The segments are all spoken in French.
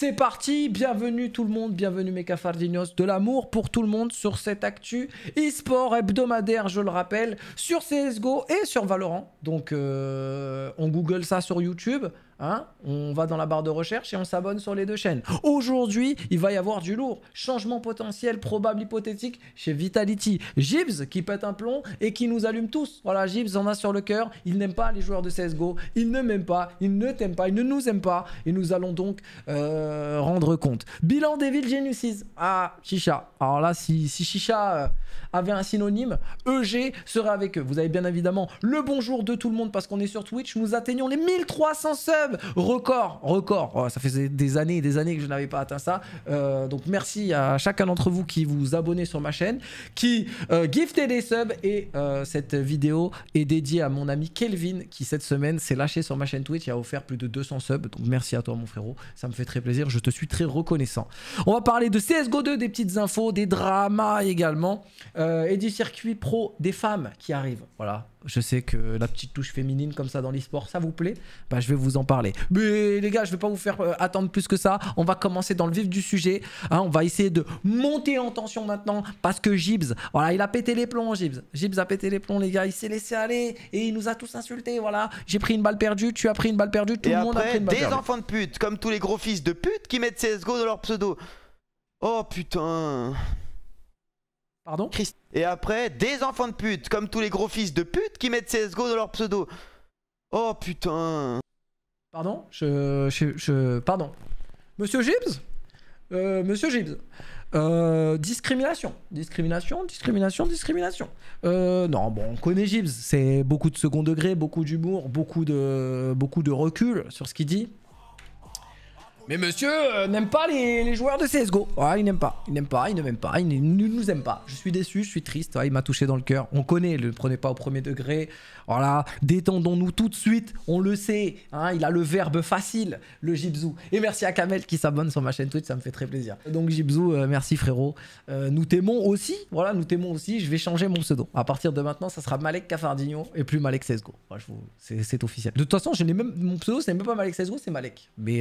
C'est parti, bienvenue tout le monde, bienvenue mes cafardinos, de l'amour pour tout le monde sur cette actu e-sport hebdomadaire, je le rappelle, sur CSGO et sur Valorant. Donc euh, on google ça sur YouTube, Hein? on va dans la barre de recherche et on s'abonne sur les deux chaînes. Aujourd'hui, il va y avoir du lourd. Changement potentiel, probable, hypothétique chez Vitality. Gibbs qui pète un plomb et qui nous allume tous. Voilà, Gibbs en a sur le cœur. Il n'aime pas les joueurs de CSGO. Il ne m'aime pas. Il ne t'aime pas. Il ne nous aime pas. Et nous allons donc euh, rendre compte. Bilan des villes Genesis. Ah, Chicha. Alors là, si, Chicha. Euh, avait un synonyme, EG serait avec eux. Vous avez bien évidemment le bonjour de tout le monde parce qu'on est sur Twitch. Nous atteignons les 1300 subs. Record, record. Oh, ça faisait des années et des années que je n'avais pas atteint ça. Euh, donc merci à chacun d'entre vous qui vous abonnez sur ma chaîne, qui euh, giftez des subs. Et euh, cette vidéo est dédiée à mon ami Kelvin qui cette semaine s'est lâché sur ma chaîne Twitch et a offert plus de 200 subs. Donc merci à toi mon frérot. Ça me fait très plaisir. Je te suis très reconnaissant. On va parler de CSGO 2, des petites infos, des dramas également. Euh, et du circuit pro des femmes qui arrivent Voilà, je sais que la petite touche féminine comme ça dans l'esport ça vous plaît Bah je vais vous en parler. Mais les gars, je vais pas vous faire euh, attendre plus que ça. On va commencer dans le vif du sujet. Hein. on va essayer de monter en tension maintenant parce que Gibbs, voilà, il a pété les plombs, Gibbs. Gibbs a pété les plombs, les gars. Il s'est laissé aller et il nous a tous insultés. Voilà, j'ai pris une balle perdue, tu as pris une balle perdue, tout le monde a pris une balle des Des enfants de pute, comme tous les gros fils de pute qui mettent CSGO dans leur pseudo. Oh putain et après, des enfants de pute, comme tous les gros fils de pute qui mettent CSGO dans leur pseudo. Oh putain Pardon je, je, Pardon. Monsieur Gibbs euh, Monsieur Gibbs euh, discrimination, discrimination, discrimination, discrimination. Euh, non, bon, on connaît Gibbs, c'est beaucoup de second degré, beaucoup d'humour, beaucoup de, beaucoup de recul sur ce qu'il dit. Mais monsieur euh, n'aime pas les, joueurs de CSGO. il n'aime pas. Il n'aime pas, il ne pas, il ne nous aime pas. Je suis déçu, je suis triste. Hein, il m'a touché dans le cœur. On connaît, ne le prenez pas au premier degré. Voilà, détendons-nous tout de suite. On le sait. Hein, il a le verbe facile, le Gibzou. Et merci à Kamel qui s'abonne sur ma chaîne Twitch, ça me fait très plaisir. Donc Gibzou, euh, merci frérot. Euh, nous t'aimons aussi. Voilà, nous t'aimons aussi. Je vais changer mon pseudo. À partir de maintenant, ça sera Malek Cafardinho et plus Malek CSGO. C'est officiel. De toute façon, je même... mon pseudo, c'est même pas Malek CSGO, c'est Malek. Mais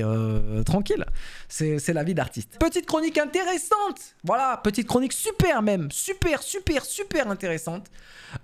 tranquille. C'est la vie d'artiste. Petite chronique intéressante. Voilà, petite chronique super même. Super, super, super intéressante.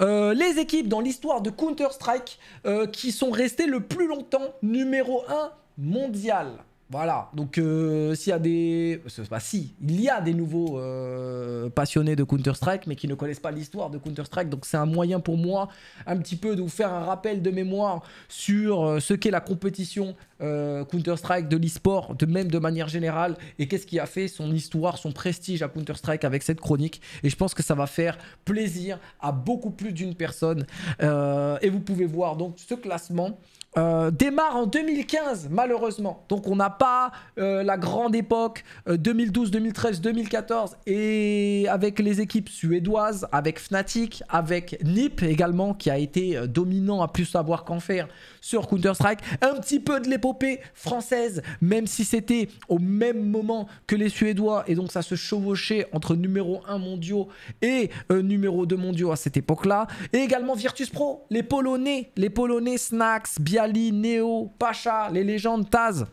Euh, les équipes dans l'histoire de Counter-Strike euh, qui sont restées le plus longtemps numéro 1 mondial. Voilà, donc euh, s'il y a des... si, il y a des nouveaux euh, passionnés de Counter-Strike, mais qui ne connaissent pas l'histoire de Counter-Strike, donc c'est un moyen pour moi un petit peu de vous faire un rappel de mémoire sur euh, ce qu'est la compétition Counter-Strike, de l'esport de même de manière générale, et qu'est-ce qui a fait son histoire, son prestige à Counter-Strike avec cette chronique. Et je pense que ça va faire plaisir à beaucoup plus d'une personne. et vous pouvez voir donc ce classement euh, démarre en 2015, malheureusement. Donc on n'a pas euh, la grande époque 2012, 2013, 2014 et avec les équipes suédoises, avec Fnatic, avec Nip également qui a été euh, dominant à plus savoir qu'en faire sur Counter-Strike. Un petit peu de l'épopée française, même si c'était au même moment que les Suédois. Et donc ça se chevauchait entre numéro 1 mondiaux et euh, numéro 2 mondiaux à cette époque-là. Et également Virtus Pro, les Polonais, les Polonais Snacks, Bialy, Neo, Pacha, les légendes Taz.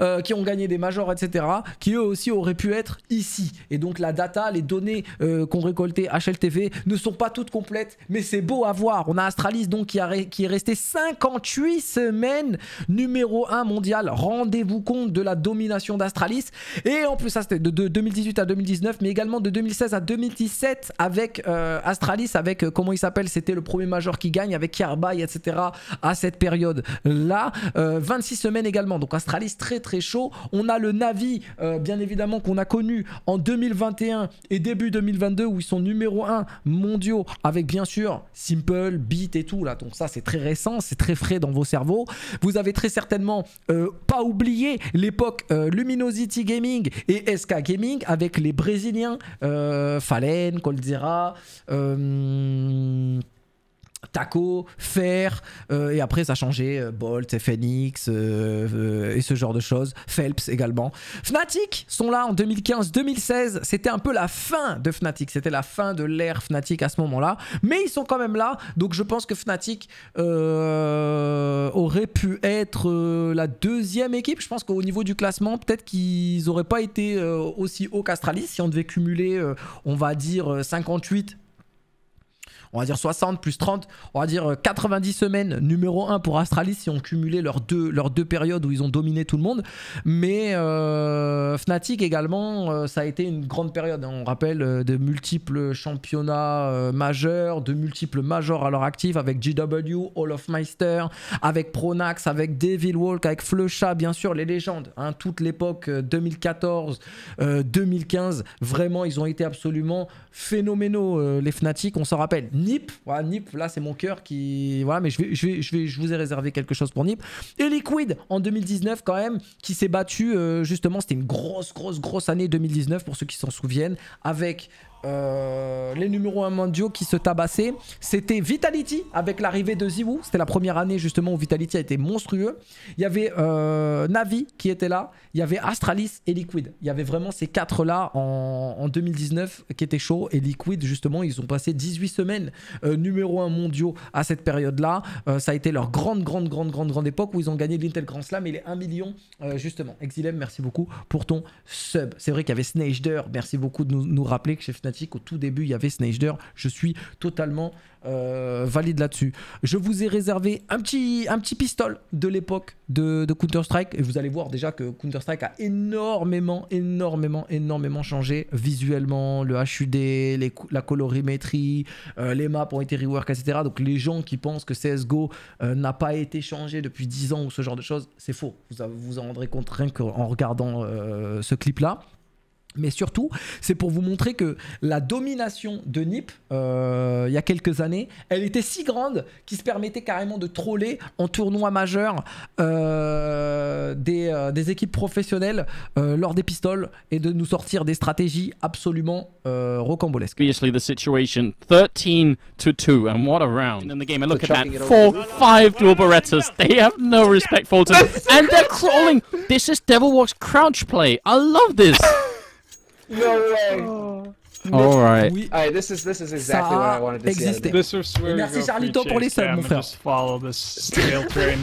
Euh, qui ont gagné des majors, etc., qui eux aussi auraient pu être ici. Et donc la data, les données qu'on euh, qu'ont récolté HLTV ne sont pas toutes complètes, mais c'est beau à voir. On a Astralis donc qui, a qui est resté 58 semaines numéro 1 mondial. Rendez-vous compte de la domination d'Astralis. Et en plus, ça c'était de, 2018 à 2019, mais également de 2016 à 2017 avec euh, Astralis, avec comment il s'appelle, c'était le premier major qui gagne, avec Kiarbaï etc., à cette période-là. 26 semaines également. Donc Astralis très très chaud. On a le Navi, euh, bien évidemment, qu'on a connu en 2021 et début 2022 où ils sont numéro 1 mondiaux avec bien sûr Simple, Beat et tout là. Donc ça c'est très récent, c'est très frais dans vos cerveaux. Vous avez très certainement euh, pas oublié l'époque euh, Luminosity Gaming et SK Gaming avec les Brésiliens Fallen, Coldzera. Taco, Fer, euh, et après ça a changé, euh, Bolt, et Phoenix euh, et ce genre de choses, Phelps également. Fnatic sont là en 2015-2016, c'était un peu la fin de Fnatic, c'était la fin de l'ère Fnatic à ce moment-là, mais ils sont quand même là, donc je pense que Fnatic aurait pu être la deuxième équipe, je pense qu'au niveau du classement, peut-être qu'ils n'auraient pas été aussi haut qu'Astralis si on devait cumuler, on va dire, 58 on va dire 60 plus 30, on va dire 90 euh, semaines numéro 1 pour Astralis si on cumulait leurs deux, leurs deux périodes où ils ont dominé tout le monde. Mais euh, Fnatic également, euh, ça a été une grande période. On rappelle de multiples championnats majeurs, de multiples majors à leur actif avec GW, All of Meister, avec Pronax, avec Devil Walk, avec Flecha. bien sûr, les légendes. Hein, toute l'époque 2014, 2015, vraiment, ils ont été absolument phénoménaux, les Fnatic, on s'en rappelle. Nip. Voilà, Nip, là, c'est mon cœur qui. Voilà, mais je, vais, je, vais, je, vous ai réservé quelque chose pour Nip. Et Liquid en 2019, quand même, qui s'est battu. Euh, justement, c'était une grosse, grosse, grosse année 2019 pour ceux qui s'en souviennent. Avec euh, les numéros 1 mondiaux qui se tabassaient. C'était Vitality avec l'arrivée de Ziwu. C'était la première année justement où Vitality a été monstrueux. Il y avait euh, Navi qui était là. Il y avait Astralis et Liquid. Il y avait vraiment ces quatre là en, 2019 qui étaient chauds. Et Liquid justement, ils ont passé 18 semaines euh, numéro 1 mondiaux à cette période là. ça a été leur grande, grande, grande, grande, grande époque où ils ont gagné l'Intel Grand Slam et les 1 million justement. Exilem, merci beaucoup pour ton sub. C'est vrai qu'il y avait Snager. Merci beaucoup de nous, rappeler que chez au tout début, il y avait Snyder. Je suis totalement euh, valide là-dessus. Je vous ai réservé un petit, un petit pistol de l'époque de, Counter-Strike. Et vous allez voir déjà que Counter-Strike a énormément, énormément, énormément changé visuellement. Le HUD, la colorimétrie, euh, les maps ont été rework, etc. Donc les gens qui pensent que CSGO euh, n'a pas été changé depuis 10 ans ou ce genre de choses, c'est faux. Vous vous en rendrez compte rien qu'en regardant ce clip-là. Mais surtout, c'est pour vous montrer que la domination de Nip, euh, il y a quelques années, elle était si grande qu'il se permettait carrément de troller en tournoi majeur euh, euh, des, équipes professionnelles lors des pistoles et de nous sortir des stratégies absolument rocambolesques. Obviously the situation 13 to 2 and what a round in the game. And look at that 4-5 dual Berettas. They have no respect for them and they're crawling. This is Devil Walks crouch play. I love this. No way. Oh. All right. All right. This is this is exactly what I wanted to existait. see. This is where Merci Charlito pour les subs, mon frère. Just follow this tail train.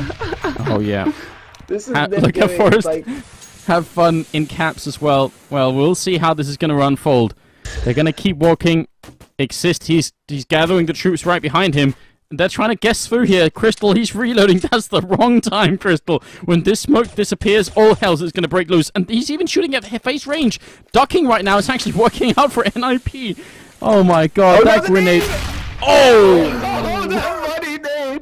oh yeah. This is ha look at Forrest. Like... Have fun in caps as well. Well, we'll see how this is going to unfold. They're going to keep walking. Exist. He's he's gathering the troops right behind him. They're trying to guess through here. Crystal, he's reloading. That's the wrong time, Crystal. When this smoke disappears, all hell's is going to break loose. And he's even shooting at face range. Ducking right now. is actually working out for NIP. Oh my god, oh, that grenade. Oh! oh no,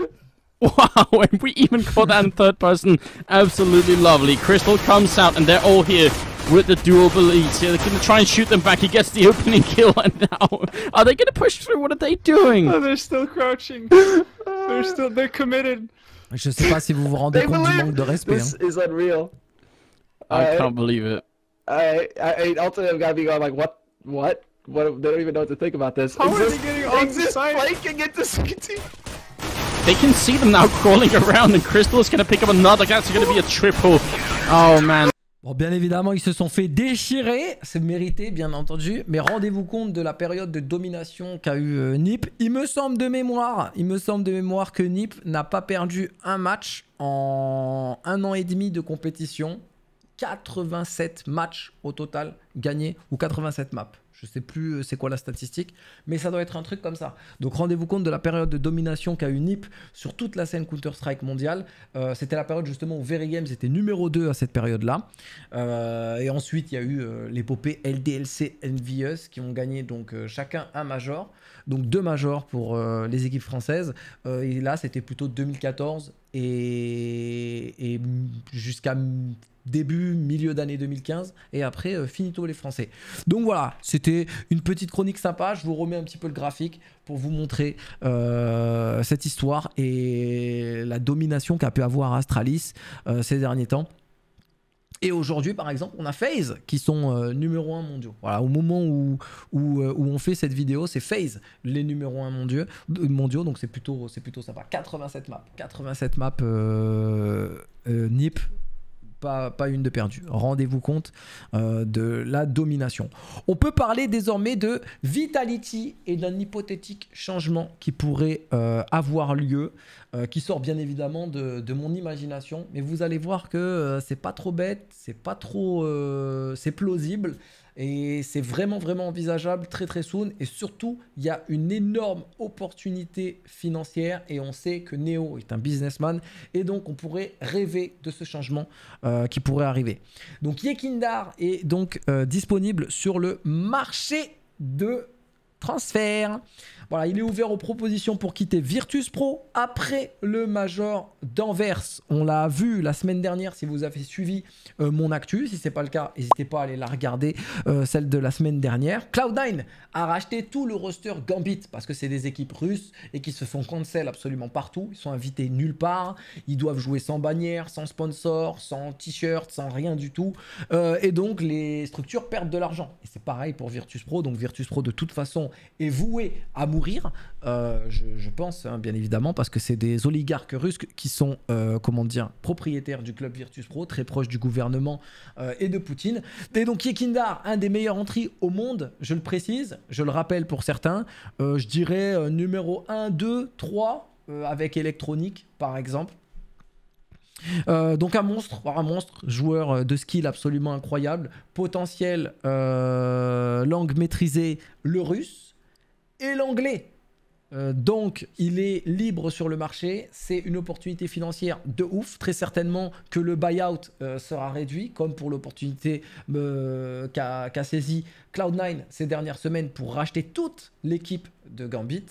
wow, and we even caught that in third person. Absolutely lovely. Crystal comes out, and they're all here. With the dual leads here. They're going to try and shoot them back. He gets the opening kill, and now are they going to push through? What are they doing? Oh, they're still crouching. they're still they're committed. Je sais pas si vous vous rendez compte du manque de respect. This hein. is unreal. I can't believe it. I, I, I ultimately have got to be going like what what what they don't even know what to think about this. How is exist, they getting on the side? Flanking it to they can see them now crawling around, and Crystal is going to pick up another. That's going to be a triple. Oh man, Bon, bien évidemment, ils se sont fait déchirer, c'est mérité, bien entendu, mais rendez-vous compte de la période de domination qu'a eu euh, Nip. Il me semble de mémoire, il me semble de mémoire que Nip n'a pas perdu un match en un an et demi de compétition. 87 matchs au total gagnés ou 87 maps. Je ne sais plus euh, c'est quoi la statistique, mais ça doit être un truc comme ça. Donc rendez-vous compte de la période de domination qu'a eu NIP sur toute la scène Counter-Strike mondiale. Euh, c'était la période justement où Very Games était numéro 2 à cette période-là. Euh, et ensuite, il y a eu l'épopée LDLC Envious qui ont gagné donc chacun un major. Donc deux majors pour euh, les équipes françaises. Euh, et là, c'était plutôt 2014 et, jusqu'à début, milieu d'année 2015, et après euh, finito les Français. Donc voilà, c'était une petite chronique sympa, je vous remets un petit peu le graphique pour vous montrer cette histoire et la domination qu'a pu avoir Astralis ces derniers temps. Et aujourd'hui, par exemple, on a FaZe qui sont euh, numéro 1 mondiaux. Voilà, au moment où, euh, où, on fait cette vidéo, c'est FaZe les numéro 1 mondiaux, mondiaux donc c'est plutôt, plutôt sympa. 87 maps, 87 maps euh, NIP pas, une de perdue. Rendez-vous compte euh, de la domination. On peut parler désormais de Vitality et d'un hypothétique changement qui pourrait euh, avoir lieu, euh, qui sort bien évidemment de, de, mon imagination. Mais vous allez voir que c'est pas trop bête, c'est pas trop. c'est plausible. Et c'est vraiment, vraiment envisageable très, très soon. Et surtout, il y a une énorme opportunité financière. Et on sait que Neo est un businessman. Et donc, on pourrait rêver de ce changement euh, qui pourrait arriver. Donc, Yekindar est donc euh, disponible sur le marché de transfert. Voilà, il est ouvert aux propositions pour quitter Virtus Pro après le Major d'Anvers. On l'a vu la semaine dernière si vous avez suivi euh, mon actu. Si ce n'est pas le cas, n'hésitez pas à aller la regarder, euh, celle de la semaine dernière. Cloud9 a racheté tout le roster Gambit parce que c'est des équipes russes et qui se font cancel absolument partout. Ils sont invités nulle part. Ils doivent jouer sans bannière, sans sponsor, sans t-shirt, sans rien du tout. Euh, et donc les structures perdent de l'argent. Et c'est pareil pour Virtus Pro. Donc Virtus Pro de toute façon est voué à mourir, euh, je, pense, hein, bien évidemment, parce que c'est des oligarques russes qui sont, euh, comment dire, propriétaires du club Virtus Pro, très proche du gouvernement euh, et de Poutine. Et donc Yekindar, un des meilleurs entrées au monde, je le précise, je le rappelle pour certains, je dirais numéro 1, 2, 3, avec électronique, par exemple. donc un monstre, un monstre, joueur de skill absolument incroyable, potentiel, langue maîtrisée, le russe et l'anglais. Euh, donc, il est libre sur le marché. C'est une opportunité financière de ouf. Très certainement que le buyout euh, sera réduit, comme pour l'opportunité euh, qu'a saisie saisi Cloud9 ces dernières semaines pour racheter toute l'équipe de Gambit.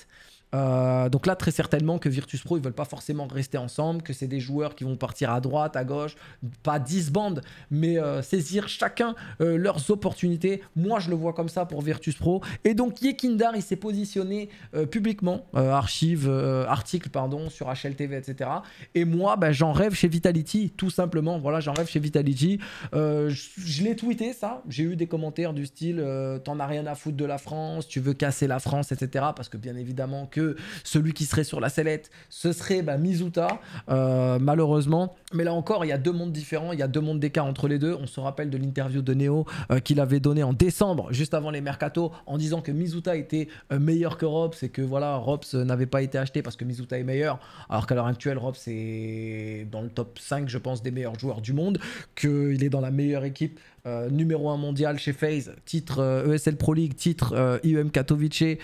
Euh, donc là, très certainement que Virtus Pro, ils veulent pas forcément rester ensemble, que c'est des joueurs qui vont partir à droite, à gauche, pas 10 bandes, mais euh, saisir chacun euh, leurs opportunités. Moi, je le vois comme ça pour Virtus Pro. Et donc, Yekindar, il s'est positionné publiquement, archive, article, pardon, sur HLTV, etc. Et moi, bah, j'en rêve chez Vitality, tout simplement. Voilà, j'en rêve chez Vitality. je l'ai tweeté, ça. J'ai eu des commentaires du style T'en as rien à foutre de la France, tu veux casser la France, etc. Parce que bien évidemment que celui qui serait sur la sellette, ce serait bah, Mizuta, euh, malheureusement. Mais là encore, il y a deux mondes différents, il y a deux mondes d'écart entre les deux. On se rappelle de l'interview de Neo euh, qu'il avait donné en décembre, juste avant les mercato, en disant que Mizuta était euh, meilleur que Robs et que voilà, Robs n'avait pas été acheté parce que Mizuta est meilleur, alors qu'à l'heure actuelle, Robs est dans le top 5, je pense, des meilleurs joueurs du monde, qu'il est dans la meilleure équipe euh, numéro 1 mondial chez FaZe, titre ESL euh, e Pro League, titre euh, IUM e IEM Katowice.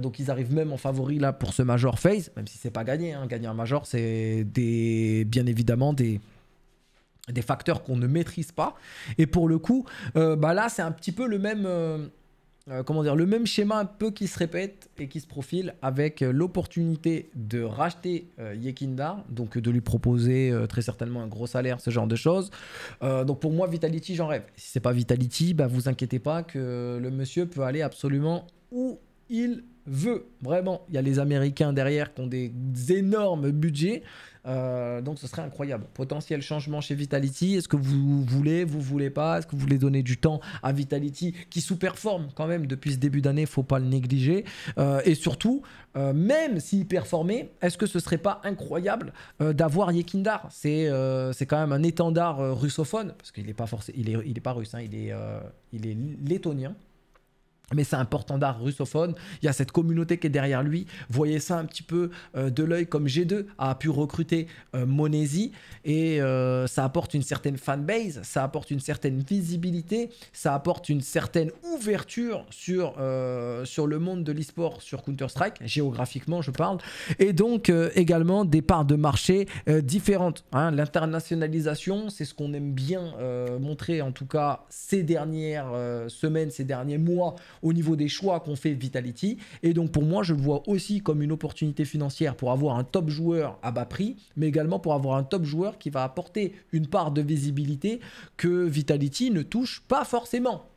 donc ils arrivent même en favori là pour ce major FaZe, même si c'est pas gagné. Hein. Gagner un major, c'est des, bien évidemment des, des facteurs qu'on ne maîtrise pas. Et pour le coup, bah là, c'est un petit peu le même euh, comment dire, le même schéma un peu qui se répète et qui se profile avec euh, l'opportunité de racheter euh, Yekinda donc de lui proposer très certainement un gros salaire, ce genre de choses. donc pour moi, Vitality, j'en rêve. Si c'est pas Vitality, bah vous inquiétez pas que le monsieur peut aller absolument où il veut vraiment. Il y a les Américains derrière qui ont des énormes budgets. Euh, donc ce serait incroyable. Potentiel changement chez Vitality. Est-ce que vous voulez, vous voulez pas Est-ce que vous voulez donner du temps à Vitality qui sous-performe quand même depuis ce début d'année Faut pas le négliger. Euh, et surtout, euh, même s'il performait, est-ce que ce serait pas incroyable d'avoir Yekindar C'est quand même un étendard russophone parce qu'il n'est pas forcé, il est, il pas russe, il hein, il est lettonien mais c'est un portant d'art russophone, il y a cette communauté qui est derrière lui, voyez ça un petit peu euh, de l'œil comme G2 a pu recruter euh, Monesi et euh, ça apporte une certaine fanbase, ça apporte une certaine visibilité, ça apporte une certaine ouverture sur, euh, sur le monde de l'e-sport sur Counter-Strike, géographiquement je parle, et donc également des parts de marché différentes. Hein. L'internationalisation, c'est ce qu'on aime bien montrer en tout cas ces dernières semaines, ces derniers mois au niveau des choix qu'on fait Vitality. Et donc pour moi, je le vois aussi comme une opportunité financière pour avoir un top joueur à bas prix, mais également pour avoir un top joueur qui va apporter une part de visibilité que Vitality ne touche pas forcément.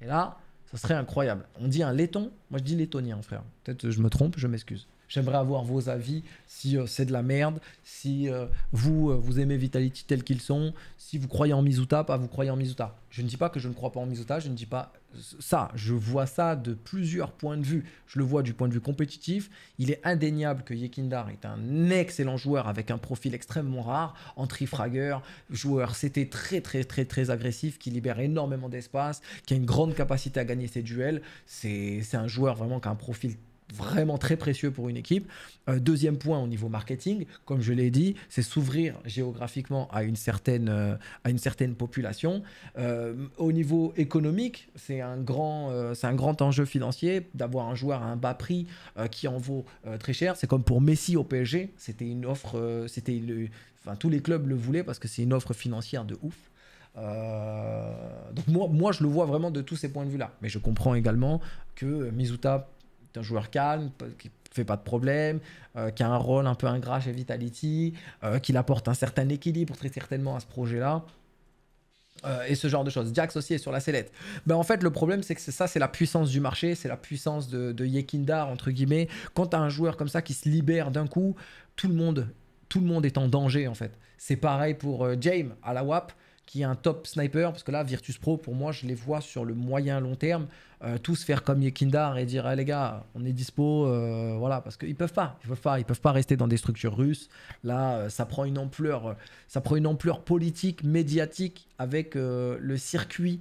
Et là, ça serait incroyable. On dit un laiton, moi je dis laitonien frère. Peut-être je me trompe, je m'excuse. J'aimerais avoir vos avis si euh, c'est de la merde, si euh, vous, euh, vous aimez Vitality tels qu'ils sont, si vous croyez en Mizuta, pas vous croyez en Mizuta. Je ne dis pas que je ne crois pas en Mizuta, je ne dis pas ça. Je vois ça de plusieurs points de vue. Je le vois du point de vue compétitif. Il est indéniable que Yekindar est un excellent joueur avec un profil extrêmement rare, en fragger joueur c'était très très très très agressif, qui libère énormément d'espace, qui a une grande capacité à gagner ses duels. C'est un joueur vraiment qui a un profil vraiment très précieux pour une équipe. Euh, deuxième point au niveau marketing, comme je l'ai dit, c'est s'ouvrir géographiquement à une certaine, euh, à une certaine population. Euh, au niveau économique, c'est un, grand, c'est un grand enjeu financier d'avoir un joueur à un bas prix qui en vaut très cher. C'est comme pour Messi au PSG, c'était une offre, c'était le, enfin, tous les clubs le voulaient parce que c'est une offre financière de ouf. donc moi, moi, je le vois vraiment de tous ces points de vue-là. Mais je comprends également que Mizuta un joueur calme, qui fait pas de problème, euh, qui a un rôle un peu ingrat chez Vitality, qui euh, qu'il apporte un certain équilibre très certainement à ce projet-là. Euh, et ce genre de choses. Jax aussi est sur la sellette. mais ben, en fait, le problème, c'est que ça, c'est la puissance du marché, c'est la puissance de, de Yekindar, entre guillemets. Quand tu un joueur comme ça qui se libère d'un coup, tout le monde, tout le monde est en danger, en fait. C'est pareil pour James à la WAP qui est un top sniper, parce que là, Virtus Pro, pour moi, je les vois sur le moyen long terme, euh, tous faire comme Yekindar et dire, eh, les gars, on est dispo, euh, voilà, parce qu'ils peuvent pas, ils peuvent pas, ils peuvent pas rester dans des structures russes. Là, euh, ça prend une ampleur, ça prend une ampleur politique, médiatique, avec le circuit,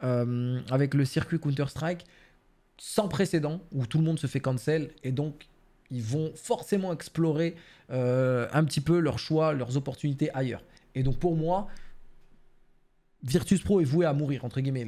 avec le circuit Counter-Strike sans précédent, où tout le monde se fait cancel, et donc ils vont forcément explorer un petit peu leurs choix, leurs opportunités ailleurs. Et donc pour moi, Virtus Pro est voué à mourir, entre guillemets.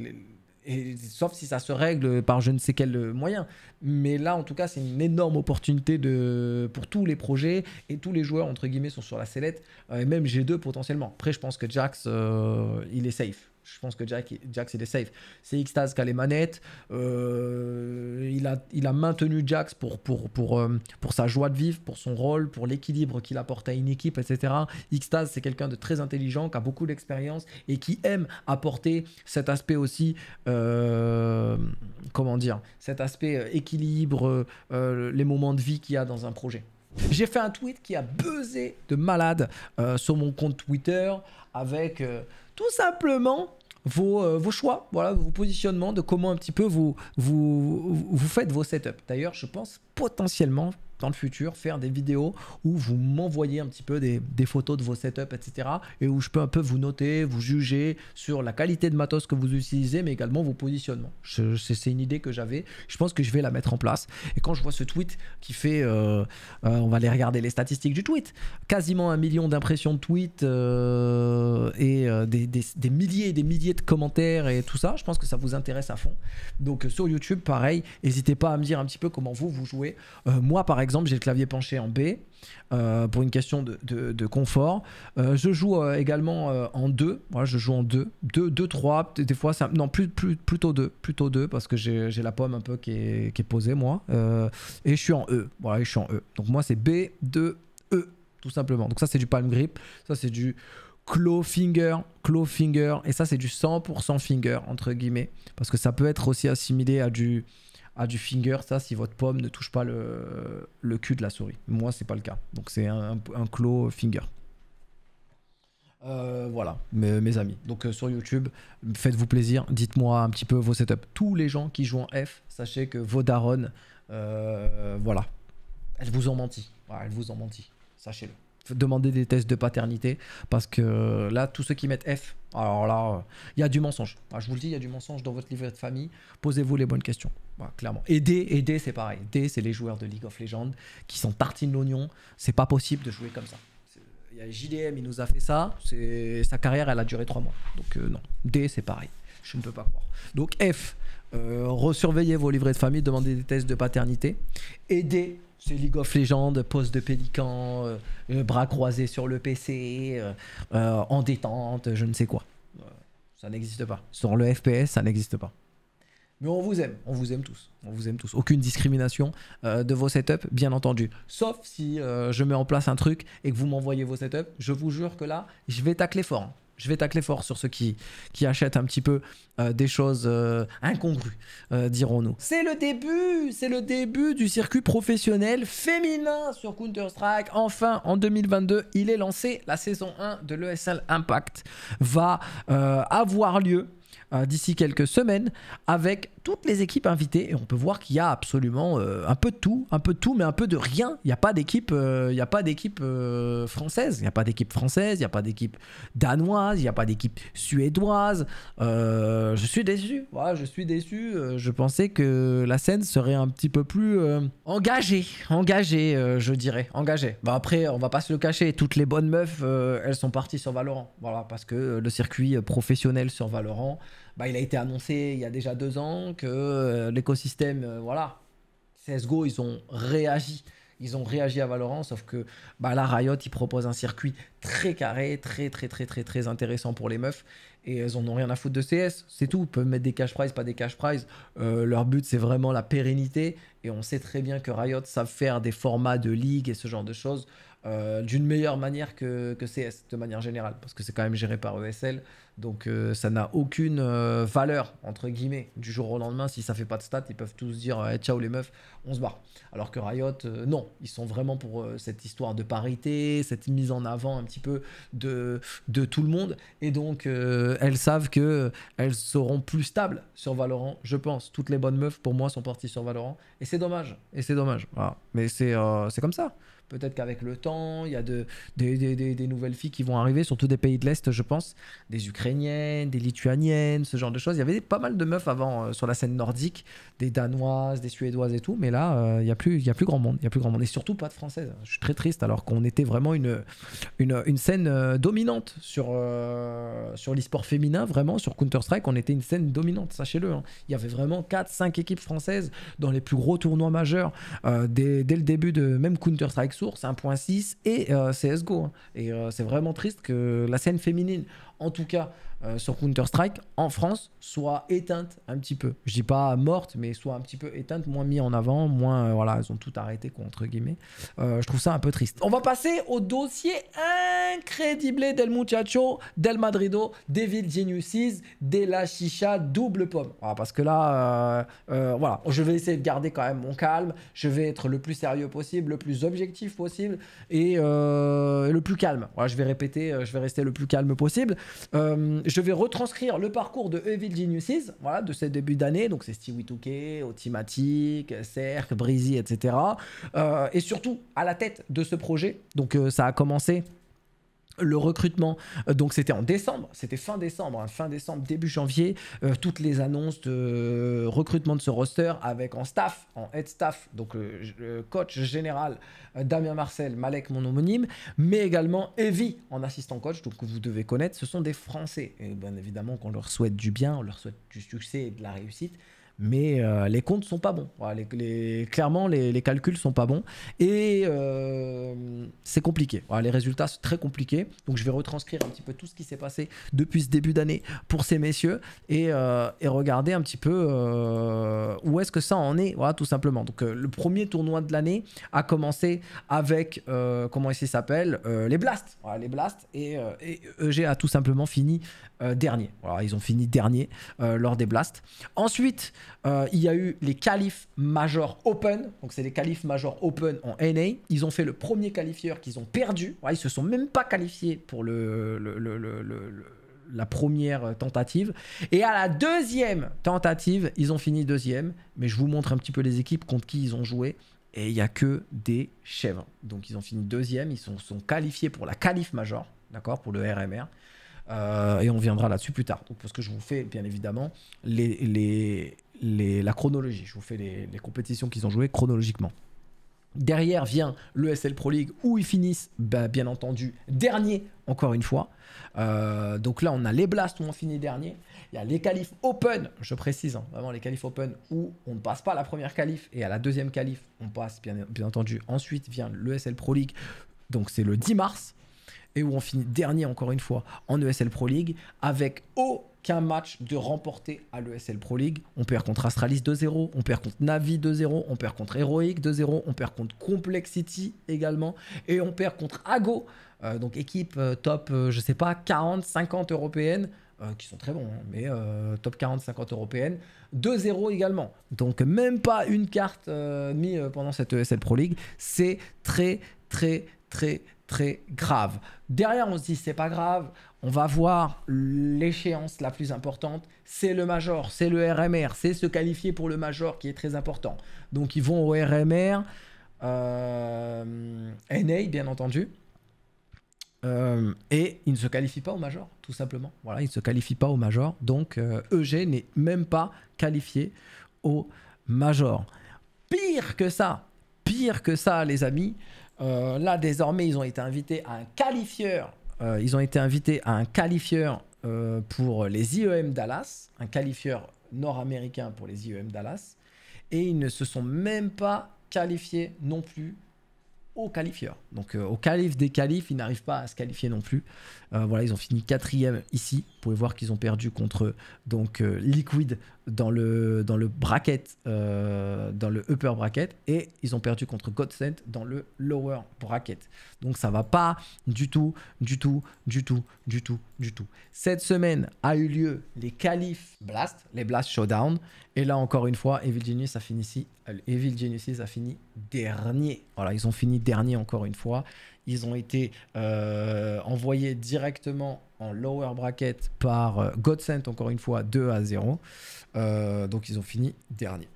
sauf si ça se règle par je ne sais quel moyen. Mais là, en tout cas, c'est une énorme opportunité de, pour tous les projets et tous les joueurs, entre guillemets, sont sur la sellette, euh, et même G2 potentiellement. Après, je pense que Jax, euh, il est safe je pense que Jack, Jack est safe. C'est Xtaz qui a les manettes. Euh, il, a, il a maintenu Jax pour, pour, pour, euh, pour sa joie de vivre, pour son rôle, pour l'équilibre qu'il apporte à une équipe, etc. Xtaz, c'est quelqu'un de très intelligent, qui a beaucoup d'expérience et qui aime apporter cet aspect aussi, euh, comment dire, cet aspect équilibre, les moments de vie qu'il y a dans un projet. J'ai fait un tweet qui a buzzé de malade sur mon compte Twitter avec tout simplement euh, vos, choix, voilà, vos positionnements, de comment un petit peu vous, vous, vous faites vos setups. D'ailleurs, je pense potentiellement dans le futur, faire des vidéos où vous m'envoyez un petit peu des, photos de vos setups, etc. Et où je peux un peu vous noter, vous juger sur la qualité de matos que vous utilisez, mais également vos positionnements. C'est une idée que j'avais. Je pense que je vais la mettre en place. Et quand je vois ce tweet qui fait, euh, euh, on va aller regarder les statistiques du tweet, quasiment un million d'impressions de tweets euh, et des, milliers et des milliers de commentaires et tout ça, je pense que ça vous intéresse à fond. Donc sur YouTube, pareil, n'hésitez pas à me dire un petit peu comment vous, vous jouez. moi, par exemple, exemple, j'ai le clavier penché en B euh, pour une question de, de, confort. Euh, je joue euh, également en 2. Moi, je joue en 2. 2, 2, 3. Des fois, ça... non, plus, plus, plutôt 2. Plutôt 2 parce que j'ai la pomme un peu qui est, qui posée, moi. et je suis en E. Voilà, je suis en E. Donc, moi, c'est B, 2, E, tout simplement. Donc, ça, c'est du palm grip. Ça, c'est du claw finger, claw finger. Et ça, c'est du 100% finger, entre guillemets. Parce que ça peut être aussi assimilé à du. A ah, du finger, ça, si votre pomme ne touche pas le, le cul de la souris. Moi, c'est pas le cas. Donc, c'est un, un, clos finger. Euh, voilà, mes, amis. Donc euh, sur YouTube, faites-vous plaisir. Dites-moi un petit peu vos setups. Tous les gens qui jouent en F, sachez que vos darons, euh, voilà, elles vous ont menti. elles vous ont menti. Sachez-le. Demandez des tests de paternité parce que là, tous ceux qui mettent F alors là, euh, il y a du mensonge. je vous le dis, il y a du mensonge dans votre livret de famille. Posez-vous les bonnes questions. clairement. Et D, c'est pareil. D, c'est les joueurs de League of Legends qui sont partis de l'oignon. C'est pas possible de jouer comme ça. Il y a JDM, il nous a fait ça. Sa carrière, elle a duré trois mois. Donc euh, non. D, c'est pareil. Je ne peux pas croire. Donc F, euh, resurveillez vos livrets de famille, demandez des tests de paternité. Et D, c'est League of Legends, pose de pélican, euh, euh, bras croisés sur le PC, euh, en détente, je ne sais quoi. Ça n'existe pas. Sur le FPS, ça n'existe pas. Mais on vous aime, on vous aime tous, on vous aime tous. Aucune discrimination de vos setups, bien entendu. Sauf si je mets en place un truc et que vous m'envoyez vos setups, je vous jure que là, je vais tacler fort je vais tacler fort sur ceux qui, qui achètent un petit peu euh, des choses euh, incongrues, euh, dirons-nous. C'est le début, c'est le début du circuit professionnel féminin sur Counter-Strike. Enfin, en 2022, il est lancé. La saison 1 de l'ESL Impact va avoir lieu. Euh, d'ici quelques semaines avec toutes les équipes invitées. Et on peut voir qu'il y a absolument euh, un peu de tout, un peu de tout, mais un peu de rien. Il n'y euh, a pas d'équipe française. Il n'y a pas d'équipe française, il n'y a pas d'équipe danoise, il n'y a pas d'équipe suédoise. je suis déçu. voilà je suis déçu. je pensais que la scène serait un petit peu plus engagée. Engagée, je dirais. Engagée. Bah, après, on va pas se le cacher. Toutes les bonnes meufs, elles sont parties sur Valorant. Voilà, parce que le circuit professionnel sur Valorant, bah, il a été annoncé il y a déjà deux ans que euh, l'écosystème, euh, voilà, CSGO, ils ont réagi. Ils ont réagi à Valorant, sauf que bah, là, Riot, ils proposent un circuit très carré, très, très, très, très, très intéressant pour les meufs. Et elles n'ont rien à foutre de CS, c'est tout. Ils peuvent mettre des cash prizes, pas des cash prizes. Euh, leur but, c'est vraiment la pérennité. Et on sait très bien que Riot savent faire des formats de ligue et ce genre de choses. Euh, d'une meilleure manière que, CS, de manière générale, parce que c'est quand même géré par ESL, donc euh, ça n'a aucune euh, valeur, entre guillemets, du jour au lendemain, si ça fait pas de stats, ils peuvent tous dire eh, ciao les meufs, on se barre ». Alors que Riot, non, ils sont vraiment pour cette histoire de parité, cette mise en avant un petit peu de, tout le monde, et donc elles savent que elles seront plus stables sur Valorant, je pense. Toutes les bonnes meufs, pour moi, sont parties sur Valorant, et c'est dommage, et c'est dommage, mais c'est comme ça Peut-être qu'avec le temps, il y a de, des, des, nouvelles filles qui vont arriver, surtout des pays de l'Est, je pense, des Ukrainiennes, des Lituaniennes, ce genre de choses. Il y avait pas mal de meufs avant euh, sur la scène nordique, des Danoises, des Suédoises et tout, mais là, euh, il n'y a, plus, il y a plus grand monde. Il y a plus grand monde. Et surtout pas de Françaises. Je suis très triste, alors qu'on était vraiment une, une, une scène euh, dominante sur, sur l'e-sport féminin, vraiment, sur Counter-Strike, on était une scène dominante, sachez-le. Hein. Il y avait vraiment 4-5 équipes françaises dans les plus gros tournois majeurs. Dès, dès, le début de même Counter-Strike Source 1.6 et euh, CSGO. Hein. Et euh, c'est vraiment triste que la scène féminine, en tout cas euh, sur Counter-Strike en France soit éteinte un petit peu. Je dis pas morte, mais soit un petit peu éteinte, moins mis en avant, moins. Euh, voilà, elles ont tout arrêté, contre entre guillemets. Euh, je trouve ça un peu triste. On va passer au dossier incrédible del Muchacho, del Madrido, Devil Geniuses, de la Chicha, double pomme. Ah, parce que là, voilà, je vais essayer de garder quand même mon calme. Je vais être le plus sérieux possible, le plus objectif possible et le plus calme. je vais répéter, je vais rester le plus calme possible. Euh, je vais retranscrire le parcours de Evil Geniuses, voilà, de ses débuts d'année. Donc c'est Stiwituke, Touquet, Otimatic, Cerc, Breezy, etc. Euh, et surtout à la tête de ce projet. Donc euh, ça a commencé le recrutement, euh, donc c'était en décembre, c'était fin décembre, hein, fin décembre, début janvier, euh, toutes les annonces de recrutement de ce roster avec en staff, en head staff, donc le, coach général euh, Damien Marcel, Malek mon homonyme, mais également Evie en assistant coach, donc que vous devez connaître, ce sont des Français. Et bien évidemment qu'on leur souhaite du bien, on leur souhaite du succès et de la réussite mais euh, les comptes sont pas bons. clairement, les, les, calculs sont pas bons et euh, c'est compliqué. Voilà, les résultats sont très compliqués. Donc, je vais retranscrire un petit peu tout ce qui s'est passé depuis ce début d'année pour ces messieurs et, euh, regarder un petit peu où est-ce que ça en est, voilà, tout simplement. Donc, le premier tournoi de l'année a commencé avec comment il s'appelle les Blasts. les Blasts et, et, EG a tout simplement fini dernier. ils ont fini dernier lors des Blasts. Ensuite, euh, il y a eu les qualifs majeurs open, donc c'est les qualifs majeurs open en NA. Ils ont fait le premier qualifieur qu'ils ont perdu. ils se sont même pas qualifiés pour le, la première tentative. Et à la deuxième tentative, ils ont fini deuxième. Mais je vous montre un petit peu les équipes contre qui ils ont joué. Et il n'y a que des chèvres. Donc ils ont fini deuxième. Ils sont, sont qualifiés pour la qualif major, d'accord, pour le RMR. Euh, et on viendra là-dessus plus tard. Donc, parce que je vous fais, bien évidemment, les, les, la chronologie. Je vous fais les, compétitions qu'ils ont jouées chronologiquement. Derrière vient l'ESL Pro League où ils finissent, bah, bien entendu, dernier encore une fois. Euh, donc là, on a les Blasts où on finit dernier. Il y a les qualifs Open, je précise, hein, vraiment les qualifs Open où on ne passe pas la première qualif et à la deuxième qualif, on passe bien, bien entendu. Ensuite vient l'ESL Pro League, donc c'est le 10 mars et où on finit dernier encore une fois en ESL Pro League avec au match de remporter à l'ESL Pro League. On perd contre Astralis 2-0, on perd contre Navi 2-0, on perd contre Heroic 2-0, on perd contre Complexity également, et on perd contre Ago, euh, donc équipe euh, top, euh, je sais pas, 40, 50 européennes. qui sont très bons, hein, mais top 40-50 européennes. 2-0 également. Donc même pas une carte mise pendant cette ESL Pro League. C'est très, très, très, très grave. Derrière, on se dit, c'est pas grave, on va voir l'échéance la plus importante, c'est le major, c'est le RMR, c'est se qualifier pour le major qui est très important. Donc ils vont au RMR, euh, NA bien entendu, euh, et ils ne se qualifient pas au major, tout simplement. Voilà, ils ne se qualifient pas au major, donc EG euh, e n'est même pas qualifié au major. Pire que ça, pire que ça les amis, là désormais ils ont été invités à un qualifieur euh, ils ont été invités à un qualifieur euh, pour les IEM Dallas, un qualifieur nord-américain pour les IEM Dallas, et ils ne se sont même pas qualifiés non plus au qualifieur. Donc euh, au qualif des qualifs, ils n'arrivent pas à se qualifier non plus. voilà, ils ont fini quatrième ici pouvez voir qu'ils ont perdu contre donc euh, Liquid dans le dans le bracket, euh, dans le upper bracket, et ils ont perdu contre Godsend dans le lower bracket. Donc ça va pas du tout, du tout, du tout, du tout, du tout. Cette semaine a eu lieu les qualifs Blast, les Blast Showdown, et là encore une fois, Evil Genius a fini si euh, Evil Genius a fini dernier. Voilà, ils ont fini dernier encore une fois. Ils ont été envoyés directement en lower bracket par euh, Godsent, encore une fois, 2 à 0. Euh, donc ils ont fini dernier.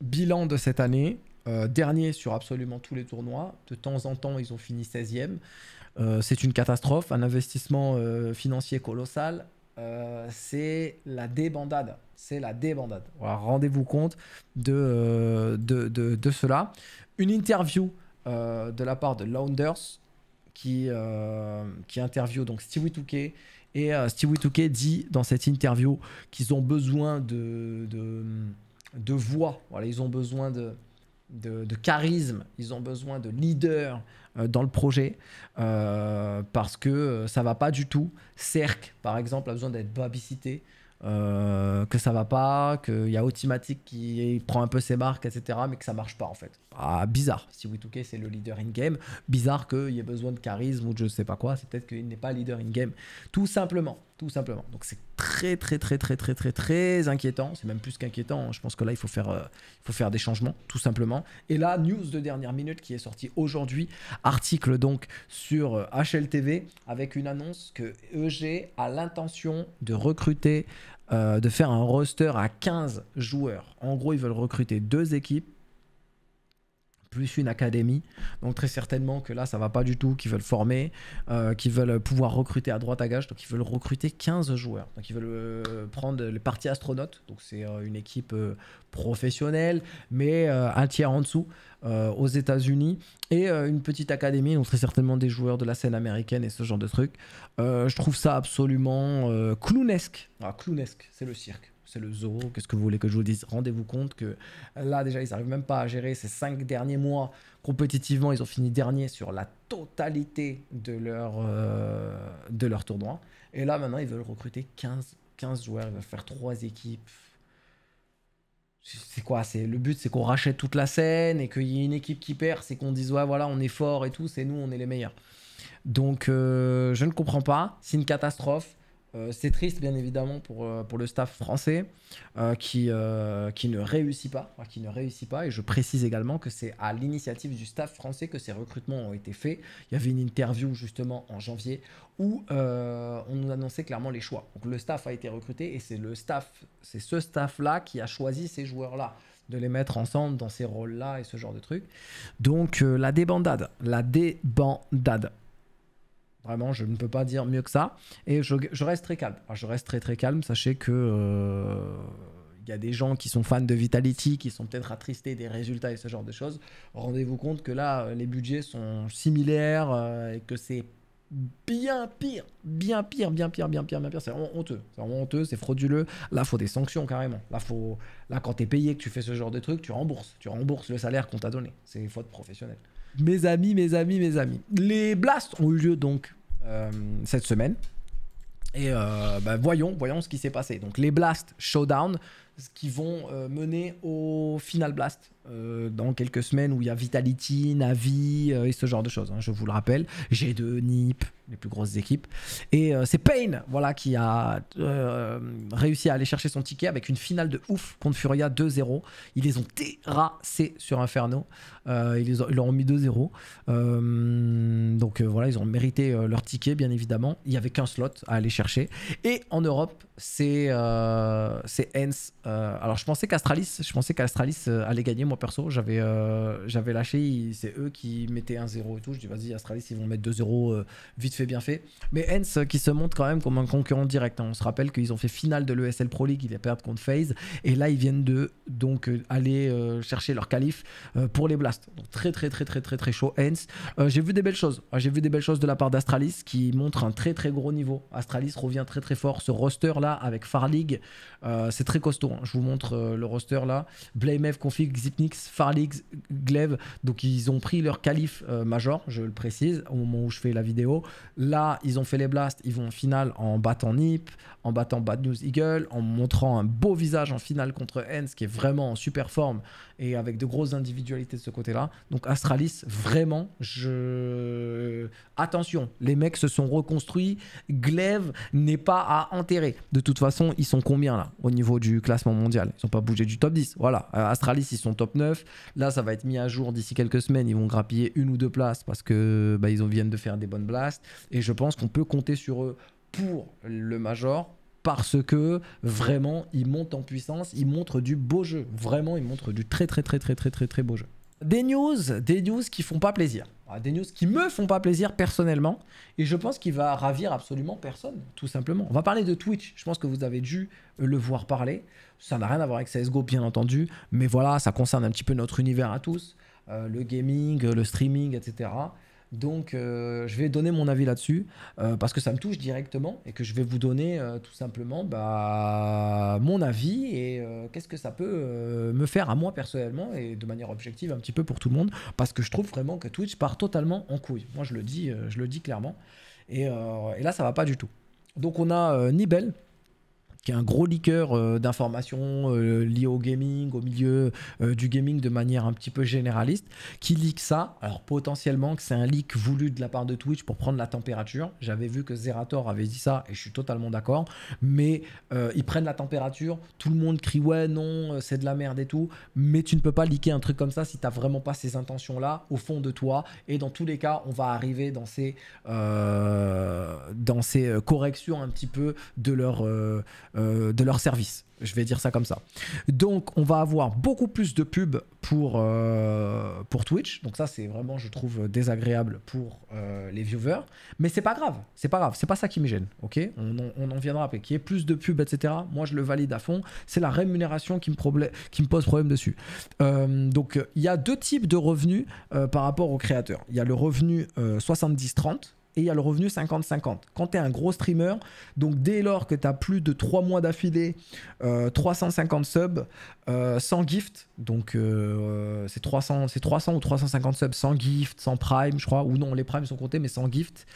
Bilan de cette année, euh, dernier sur absolument tous les tournois. De temps en temps, ils ont fini 16e. c'est une catastrophe, un investissement financier colossal. c'est la débandade. C'est la débandade. Voilà, rendez-vous compte de de, de, cela. Une interview de la part de Launders qui, interviewe euh, qui interview donc Stewie Et euh, Steve Stewie dit dans cette interview qu'ils ont besoin de, de, voix, voilà, ils ont besoin de, de, charisme, ils ont besoin de leader euh, dans le projet parce que ça va pas du tout. Cerc, par exemple, a besoin d'être babysité. que ça va pas, qu'il y a Automatique qui prend un peu ses marques, etc., mais que ça marche pas en fait. Ah, bizarre. Si Witouk c'est le leader in-game, bizarre qu'il y ait besoin de charisme ou de je sais pas quoi, c'est peut-être qu'il n'est pas leader in-game. Tout simplement, tout simplement. Donc c'est très très très très très très très inquiétant, c'est même plus qu'inquiétant. Hein. Je pense que là il faut faire, euh, il faut faire des changements, tout simplement. Et là, news de dernière minute qui est sorti aujourd'hui, article donc sur HLTV euh, avec une annonce que EG a l'intention de recruter, euh, de faire un roster à 15 joueurs. En gros, ils veulent recruter deux équipes plus une académie. Donc très certainement que là, ça va pas du tout, qu'ils veulent former, euh, qu'ils veulent pouvoir recruter à droite à gauche, donc ils veulent recruter 15 joueurs. Donc ils veulent euh, prendre les parties astronautes, donc c'est euh, une équipe euh, professionnelle, mais un tiers en dessous aux États-Unis, et une petite académie, donc très certainement des joueurs de la scène américaine et ce genre de trucs. je trouve ça absolument clownesque. Ah, clownesque, c'est le cirque c'est le zoo, qu'est-ce que vous voulez que je vous dise Rendez-vous compte que euh, là déjà ils n'arrivent même pas à gérer ces cinq derniers mois compétitivement, ils ont fini dernier sur la totalité de leur, euh, de leur tournoi. Et là maintenant ils veulent recruter 15, joueurs, ils veulent faire trois équipes. C'est quoi c'est Le but c'est qu'on rachète toute la scène et qu'il y ait une équipe qui perd, c'est qu'on dise ouais voilà on est fort et tout, c'est nous on est les meilleurs. Donc euh, je ne comprends pas, c'est une catastrophe. Euh, c'est triste, bien évidemment, pour, euh, pour le staff français euh, qui, qui ne réussit pas. qui ne réussit pas. Et je précise également que c'est à l'initiative du staff français que ces recrutements ont été faits. Il y avait une interview justement en janvier où on nous annonçait clairement les choix. Donc le staff a été recruté et c'est le staff, c'est ce staff-là qui a choisi ces joueurs-là de les mettre ensemble dans ces rôles-là et ce genre de trucs. Donc la débandade, la débandade. Vraiment, je ne peux pas dire mieux que ça. Et je, reste très calme. je reste très très calme. Sachez que euh, il y a des gens qui sont fans de Vitality, qui sont peut-être attristés des résultats et ce genre de choses. Rendez-vous compte que là, euh, les budgets sont similaires euh, et que c'est bien pire, bien pire, bien pire, bien pire, bien pire. C'est vraiment honteux. C'est vraiment honteux, c'est frauduleux. Là, faut des sanctions carrément. Là, faut... Là quand payé payé, que tu fais ce genre de truc, tu rembourses. Tu rembourses le salaire qu'on t'a donné. C'est une faute professionnelle. Mes amis, mes amis, mes amis. Les blasts ont eu lieu donc euh, cette semaine. Et euh, bah, voyons, voyons ce qui s'est passé. Donc les blasts showdown qui vont euh, mener au final blast euh, dans quelques semaines où il y a Vitality, Navi euh, et ce genre de choses. Hein, je vous le rappelle, G2, NIP, les plus grosses équipes. Et euh, c'est Payne voilà, qui a réussi à aller chercher son ticket avec une finale de ouf contre Furia 2-0. Ils les ont terrassés sur Inferno. ils, les ont, ils leur ont mis 2-0. donc voilà, ils ont mérité leur ticket, bien évidemment. Il n'y avait qu'un slot à aller chercher. Et en Europe, c'est Hens. alors je pensais qu'Astralis, je pensais qu'Astralis allait gagner. Moi, perso, j'avais euh, j'avais lâché, c'est eux qui mettaient 1-0 et tout. Je dis vas-y, Astralis, ils vont mettre 2-0 euh, vite fait, bien fait. Mais Hens euh, qui se montre quand même comme un concurrent direct. Hein. On se rappelle qu'ils ont fait finale de l'ESL Pro League, il est perdu contre FaZe. Et là, ils viennent de donc aller chercher leur qualif pour les Blasts. Donc très, très, très, très, très, très chaud. Hens, j'ai vu des belles choses. J'ai vu des belles choses de la part d'Astralis qui montre un très, très gros niveau. Astralis revient très, très fort. Ce roster là avec Far League, c'est très costaud. Hein. Je vous montre le roster là. BlameF Config, Zipni Phoenix, Farlix, Donc ils ont pris leur calife euh, major, je le précise, au moment où je fais la vidéo. Là, ils ont fait les blasts, ils vont en finale en battant Nip, en battant Bad News Eagle, en montrant un beau visage en finale contre Hens qui est vraiment en super forme et avec de grosses individualités de ce côté-là. Donc Astralis, vraiment, je... Attention, les mecs se sont reconstruits. Glaive n'est pas à enterrer. De toute façon, ils sont combien là au niveau du classement mondial Ils sont pas bougé du top 10. Voilà, euh, Astralis, ils sont top 9. Là, ça va être mis à jour d'ici quelques semaines. Ils vont grappiller une ou deux places parce que bah, viennent de faire des bonnes blasts. Et je pense qu'on peut compter sur eux pour le Major, parce que vraiment, il monte en puissance, il montre du beau jeu. Vraiment, il montre du très très très très très très très beau jeu. Des news, des news qui font pas plaisir. Ah, des news qui me font pas plaisir personnellement. Et je pense qu'il va ravir absolument personne, tout simplement. On va parler de Twitch. Je pense que vous avez dû euh, le voir parler. Ça n'a rien à voir avec CSGO, bien entendu. Mais voilà, ça concerne un petit peu notre univers à tous. Euh, le gaming, le streaming, etc. Donc, euh, je vais donner mon avis là-dessus euh, parce que ça me touche directement et que je vais vous donner euh, tout simplement bah, mon avis et qu'est-ce que ça peut me faire à moi personnellement et de manière objective un petit peu pour tout le monde parce que je trouve vraiment que Twitch part totalement en couille. Moi, je le dis, je le dis clairement. Et, et, là, ça va pas du tout. Donc, on a Nibel qui est un gros liqueur euh, d'informations euh, liées au gaming, au milieu euh, du gaming de manière un petit peu généraliste, qui leak ça. Alors potentiellement que c'est un leak voulu de la part de Twitch pour prendre la température. J'avais vu que Zerator avait dit ça et je suis totalement d'accord. Mais ils prennent la température, tout le monde crie ouais non, c'est de la merde et tout. Mais tu ne peux pas leaker un truc comme ça si tu n'as vraiment pas ces intentions-là au fond de toi. Et dans tous les cas, on va arriver dans ces, dans ces corrections un petit peu de leur... Euh, de leur service. Je vais dire ça comme ça. Donc on va avoir beaucoup plus de pubs pour, euh, pour Twitch. Donc ça c'est vraiment je trouve désagréable pour euh, les viewers. Mais c'est pas grave, c'est pas grave, c'est pas ça qui me gêne. Ok, on, en viendra après. Qu'il y ait plus de pubs, etc. Moi je le valide à fond. C'est la rémunération qui me, qui me pose problème dessus. donc il y a deux types de revenus par rapport aux créateurs. Il y a le revenu 70-30 et il y a le revenu 50-50. Quand tu es un gros streamer, donc dès lors que tu as plus de 3 mois d'affilée, 350 euh, subs euh, sans gift, donc euh, c'est 300, 300 ou 350 subs sans gift, sans prime, je crois, ou non, les primes sont comptés, mais sans gift,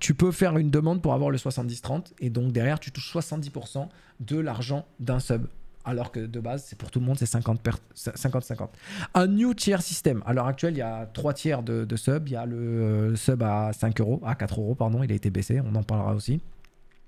tu peux faire une demande pour avoir le 70-30 et donc derrière tu touches 70% de l'argent d'un sub alors que de base, c'est pour tout le monde, c'est 50-50. Un new tier system. À l'heure actuelle, il y a 3 tiers de, de subs. Il y a le, euh, sub à 5 euros, à 4 euros, pardon, il a été baissé, on en parlera aussi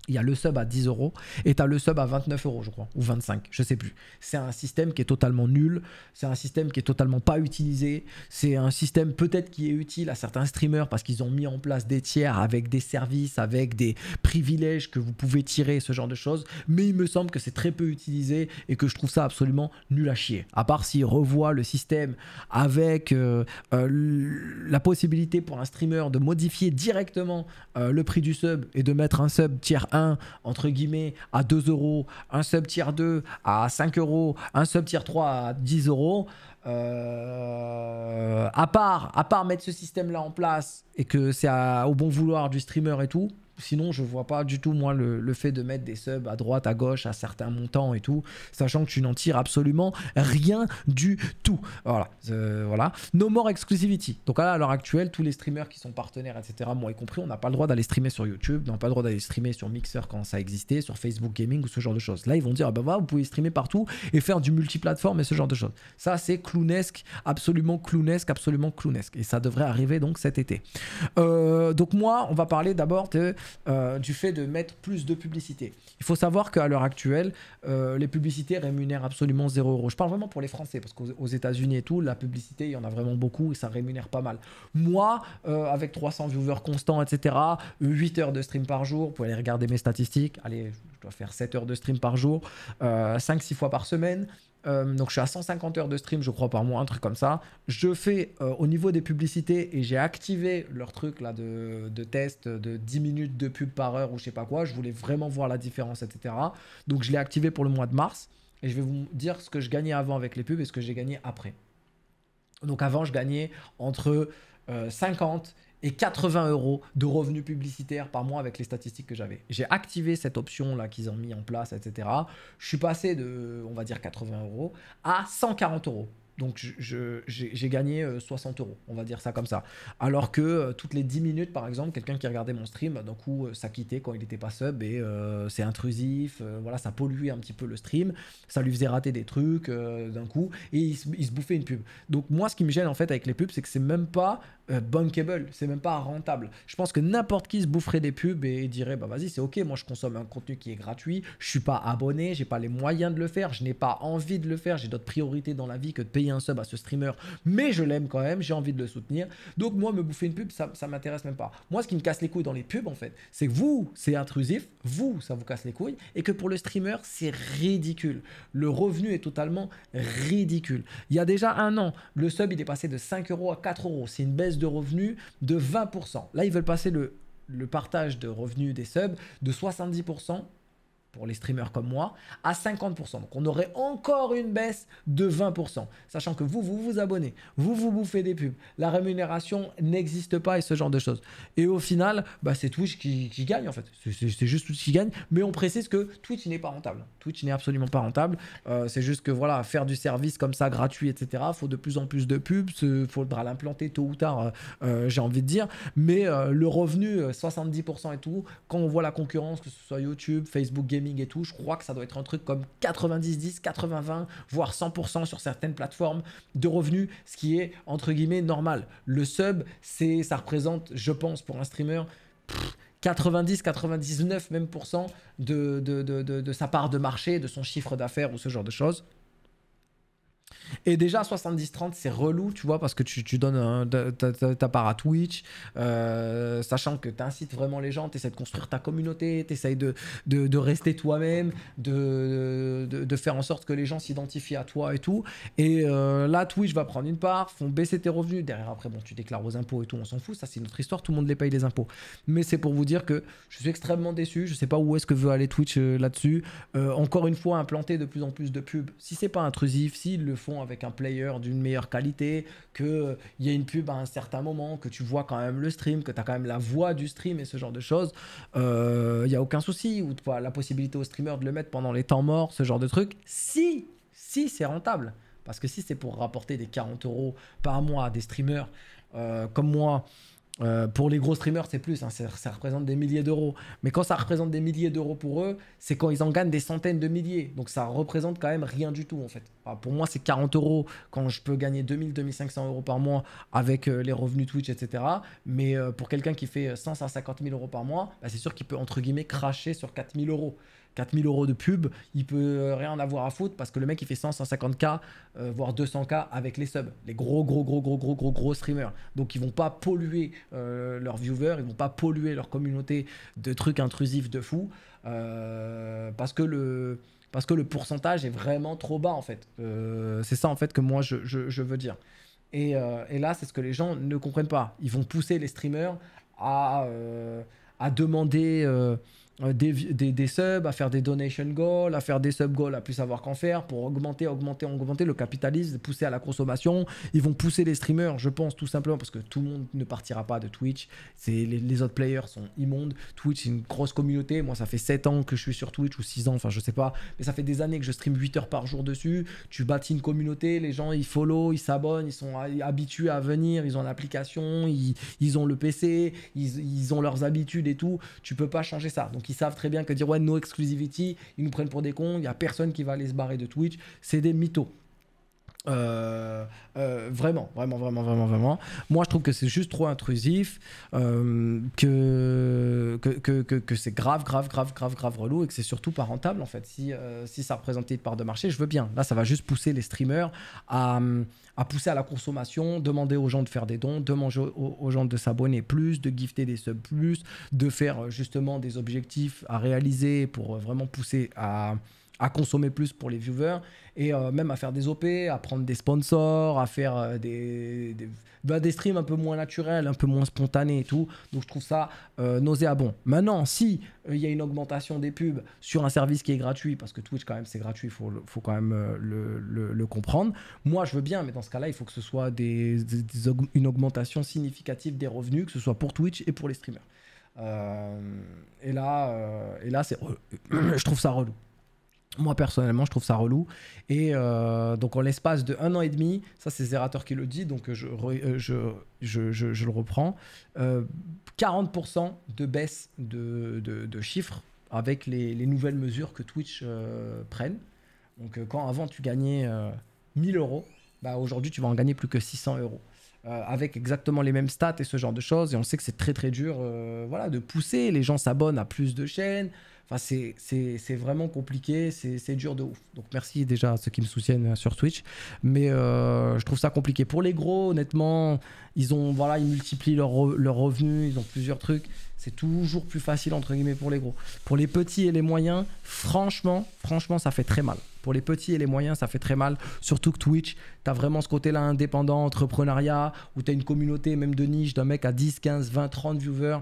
il y a le sub à 10 euros et tu le sub à 29 euros, je crois, ou 25, je sais plus. C'est un système qui est totalement nul, c'est un système qui est totalement pas utilisé, c'est un système peut-être qui est utile à certains streamers parce qu'ils ont mis en place des tiers avec des services, avec des privilèges que vous pouvez tirer, ce genre de choses, mais il me semble que c'est très peu utilisé et que je trouve ça absolument nul à chier. À part s'ils revoient le système avec euh, euh, la possibilité pour un streamer de modifier directement euh, le prix du sub et de mettre un sub tiers entre guillemets, à 2 euros, un sub tier 2 à 5 euros, un sub tier 3 à 10 euros, euh, à part, à part mettre ce système-là en place et que c'est au bon vouloir du streamer et tout, sinon, je vois pas du tout, moi, le, le, fait de mettre des subs à droite, à gauche, à certains montants et tout, sachant que tu n'en tires absolument rien du tout. Voilà. Euh, voilà. No more exclusivity. Donc là, à l'heure actuelle, tous les streamers qui sont partenaires, etc., moi y compris, on n'a pas le droit d'aller streamer sur YouTube, on n'a pas le droit d'aller streamer sur Mixer quand ça existait, sur Facebook Gaming ou ce genre de choses. Là, ils vont dire, ben voilà, vous pouvez streamer partout et faire du multiplateforme et ce genre de choses. Ça, c'est clownesque, absolument clownesque, absolument clownesque. Et ça devrait arriver donc cet été. Euh, donc moi, on va parler d'abord de euh, du fait de mettre plus de publicité. Il faut savoir qu'à l'heure actuelle, euh, les publicités rémunèrent absolument 0 euros. Je parle vraiment pour les Français, parce qu'aux États-Unis et tout, la publicité, il y en a vraiment beaucoup et ça rémunère pas mal. Moi, euh, avec 300 viewers constants, etc., 8 heures de stream par jour, pour aller regarder mes statistiques, allez, je dois faire 7 heures de stream par jour, 5-6 fois par semaine. Euh, donc je suis à 150 heures de stream, je crois, par mois, un truc comme ça. Je fais euh, au niveau des publicités et j'ai activé leur truc là de, de, test de 10 minutes de pub par heure ou je sais pas quoi. Je voulais vraiment voir la différence, etc. Donc je l'ai activé pour le mois de mars et je vais vous dire ce que je gagnais avant avec les pubs et ce que j'ai gagné après. Donc avant, je gagnais entre 50 euh, et 80 euros de revenus publicitaires par mois avec les statistiques que j'avais. J'ai activé cette option là qu'ils ont mis en place, etc. Je suis passé de, on va dire 80 euros à 140 euros. Donc j'ai gagné 60 euh, euros, on va dire ça comme ça. Alors que euh, toutes les 10 minutes, par exemple, quelqu'un qui regardait mon stream, bah, d'un coup, euh, ça quittait quand il n'était pas sub et c'est intrusif, voilà, ça polluait un petit peu le stream, ça lui faisait rater des trucs d'un coup et il se, bouffait une pub. Donc moi, ce qui me gêne en fait avec les pubs, c'est que c'est même pas bankable, c'est même pas rentable. Je pense que n'importe qui se boufferait des pubs et, et dirait, bah vas-y, c'est ok, moi je consomme un contenu qui est gratuit, je suis pas abonné, j'ai pas les moyens de le faire, je n'ai pas envie de le faire, j'ai d'autres priorités dans la vie que de payer un sub à ce streamer, mais je l'aime quand même, j'ai envie de le soutenir. Donc moi, me bouffer une pub, ça, ça m'intéresse même pas. Moi, ce qui me casse les couilles dans les pubs, en fait, c'est que vous, c'est intrusif, vous, ça vous casse les couilles, et que pour le streamer, c'est ridicule. Le revenu est totalement ridicule. Il y a déjà un an, le sub, il est passé de 5 euros à 4 euros. C'est une baisse de revenu de 20%. Là, ils veulent passer le, le partage de revenus des subs de 70% pour les streamers comme moi, à 50%. Donc on aurait encore une baisse de 20%. Sachant que vous, vous vous abonnez, vous vous bouffez des pubs, la rémunération n'existe pas et ce genre de choses. Et au final, bah, c'est Twitch qui, qui, gagne en fait. C'est juste Twitch qui gagne, mais on précise que Twitch n'est pas rentable. Twitch n'est absolument pas rentable. Euh, c'est juste que voilà, faire du service comme ça gratuit, etc., faut de plus en plus de pubs, il faudra l'implanter tôt ou tard, euh, euh, j'ai envie de dire. Mais le revenu, 70% et tout, quand on voit la concurrence, que ce soit YouTube, Facebook, Game, et tout, je crois que ça doit être un truc comme 90-10, 80-20, voire 100% sur certaines plateformes de revenus, ce qui est entre guillemets normal. Le sub, c'est, ça représente, je pense, pour un streamer, 90-99 même pour de, de, de sa part de marché, de son chiffre d'affaires ou ce genre de choses. Et déjà, 70-30, c'est relou, tu vois, parce que tu, donnes ta, part à Twitch, euh, sachant que tu incites vraiment les gens, tu essaies de construire ta communauté, tu essaies de, rester toi-même, de, de, faire en sorte que les gens s'identifient à toi et tout. Et euh, là, Twitch va prendre une part, font baisser tes revenus. Derrière, après, bon, tu déclares aux impôts et tout, on s'en fout, ça c'est notre histoire, tout le monde les paye les impôts. Mais c'est pour vous dire que je suis extrêmement déçu, je sais pas où est-ce que veut aller Twitch euh, là-dessus. encore une fois, implanter de plus en plus de pubs, si c'est pas intrusif, s'ils le font avec un player d'une meilleure qualité, qu'il y a une pub à un certain moment, que tu vois quand même le stream, que tu as quand même la voix du stream et ce genre de choses, il euh, y n'y a aucun souci. Ou la possibilité au streamer de le mettre pendant les temps morts, ce genre de truc. Si, si c'est rentable. Parce que si c'est pour rapporter des 40 euros par mois à des streamers euh, comme moi, euh, pour les gros streamers, c'est plus, hein, ça, représente des milliers d'euros. Mais quand ça représente des milliers d'euros pour eux, c'est quand ils en gagnent des centaines de milliers. Donc ça représente quand même rien du tout en fait. pour moi, c'est 40 euros quand je peux gagner 2000, 2500 euros par mois avec euh, les revenus Twitch, etc. Mais euh, pour quelqu'un qui fait 100, 150 000 euros par mois, bah, c'est sûr qu'il peut entre guillemets cracher sur 4000 euros. 4000 euros de pub, il peut euh, rien avoir à foutre parce que le mec il fait 100, 150K, euh, voire 200K avec les subs, les gros, gros, gros, gros, gros, gros, gros streamers. Donc ils vont pas polluer euh, leurs viewers, ils vont pas polluer leur communauté de trucs intrusifs de fou euh, parce que le. Parce que le pourcentage est vraiment trop bas en fait. c'est ça en fait que moi je, je, je veux dire. Et, et là, c'est ce que les gens ne comprennent pas. Ils vont pousser les streamers à, à demander euh, des, des, subs, à faire des donation goals, à faire des sub goals, à plus savoir qu'en faire pour augmenter, augmenter, augmenter le capitalisme, pousser à la consommation. Ils vont pousser les streamers, je pense, tout simplement parce que tout le monde ne partira pas de Twitch. C'est les, autres players sont immondes. Twitch, c'est une grosse communauté. Moi, ça fait 7 ans que je suis sur Twitch ou 6 ans, enfin, je sais pas, mais ça fait des années que je stream 8 heures par jour dessus. Tu bâtis une communauté, les gens ils follow, ils s'abonnent, ils sont habitués à venir, ils ont l'application, ils, ont le PC, ils, ils ont leurs habitudes et tout. Tu peux pas changer ça. Donc, qui savent très bien que dire ouais, no exclusivity, ils nous prennent pour des cons, il n'y a personne qui va aller se barrer de Twitch, c'est des mythos vraiment, vraiment, vraiment, vraiment, vraiment. Moi, je trouve que c'est juste trop intrusif, que, que, que, c'est grave, grave, grave, grave, grave relou et que c'est surtout pas rentable en fait. Si, si ça représentait une part de marché, je veux bien. Là, ça va juste pousser les streamers à, à pousser à la consommation, demander aux gens de faire des dons, demander aux gens de s'abonner plus, de gifter des subs plus, de faire justement des objectifs à réaliser pour vraiment pousser à à consommer plus pour les viewers et euh, même à faire des OP, à prendre des sponsors, à faire euh, des, des, bah, des, streams un peu moins naturels, un peu moins spontanés et tout. Donc je trouve ça euh, nauséabond. Maintenant, si il y a une augmentation des pubs sur un service qui est gratuit, parce que Twitch quand même c'est gratuit, il faut, faut quand même le, le, comprendre. Moi je veux bien, mais dans ce cas-là, il faut que ce soit des, une augmentation significative des revenus, que ce soit pour Twitch et pour les streamers. et là, et là c'est, je trouve ça relou. Moi personnellement, je trouve ça relou. Et euh, donc en l'espace de un an et demi, ça c'est Zerator qui le dit, donc je, euh, je, je, je le reprends, 40% euh, de baisse de, de, chiffres avec les, les, nouvelles mesures que Twitch prennent. Donc quand avant tu gagnais 1000 euros, bah, aujourd'hui tu vas en gagner plus que 600 euros. avec exactement les mêmes stats et ce genre de choses. Et on sait que c'est très très dur voilà, de pousser. Les gens s'abonnent à plus de chaînes, c'est vraiment compliqué, c'est dur de ouf. Donc merci déjà à ceux qui me soutiennent euh, sur Twitch. Mais euh, je trouve ça compliqué. Pour les gros, honnêtement, ils ont voilà, ils multiplient leurs revenus, ils ont plusieurs trucs. C'est toujours plus facile entre guillemets pour les gros. Pour les petits et les moyens, franchement, franchement, ça fait très mal. Pour les petits et les moyens, ça fait très mal. Surtout que Twitch, tu as vraiment ce côté-là indépendant, entrepreneuriat, où tu as une communauté même de niche d'un mec à 10, 15, 20, 30 viewers.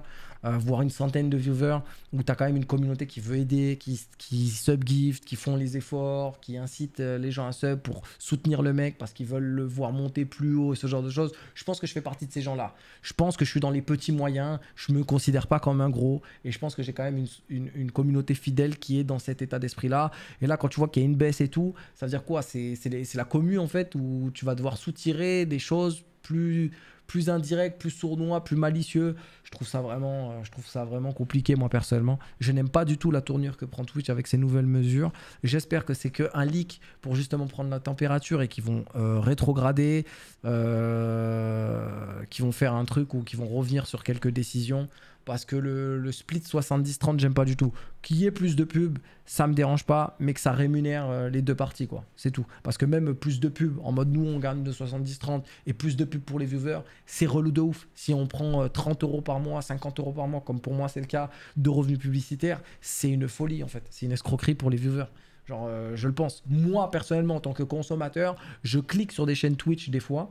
Euh, voire une centaine de viewers, où tu as quand même une communauté qui veut aider, qui, qui subgift, qui font les efforts, qui incite euh, les gens à sub pour soutenir le mec parce qu'ils veulent le voir monter plus haut et ce genre de choses. Je pense que je fais partie de ces gens-là. Je pense que je suis dans les petits moyens, je me considère pas comme un gros et je pense que j'ai quand même une, communauté fidèle qui est dans cet état d'esprit-là. Et là, quand tu vois qu'il y a une baisse et tout, ça veut dire quoi C'est la commu en fait où tu vas devoir soutirer des choses plus plus indirect, plus sournois, plus malicieux. Je trouve ça vraiment, euh, je trouve ça vraiment compliqué moi personnellement. Je n'aime pas du tout la tournure que prend Twitch avec ces nouvelles mesures. J'espère que c'est qu'un leak pour justement prendre la température et qu'ils vont euh, rétrograder, euh, qu'ils vont faire un truc ou qu'ils vont revenir sur quelques décisions parce que le, split 70-30, j'aime pas du tout. Qu'il y ait plus de pubs, ça me dérange pas, mais que ça rémunère euh, les deux parties, quoi. C'est tout. Parce que même plus de pubs, en mode nous on gagne de 70-30 et plus de pubs pour les viewers, c'est relou de ouf. Si on prend 30 euh, euros par mois, 50 euros par mois, comme pour moi c'est le cas, de revenus publicitaires, c'est une folie en fait. C'est une escroquerie pour les viewers. Genre, euh, je le pense. Moi, personnellement, en tant que consommateur, je clique sur des chaînes Twitch des fois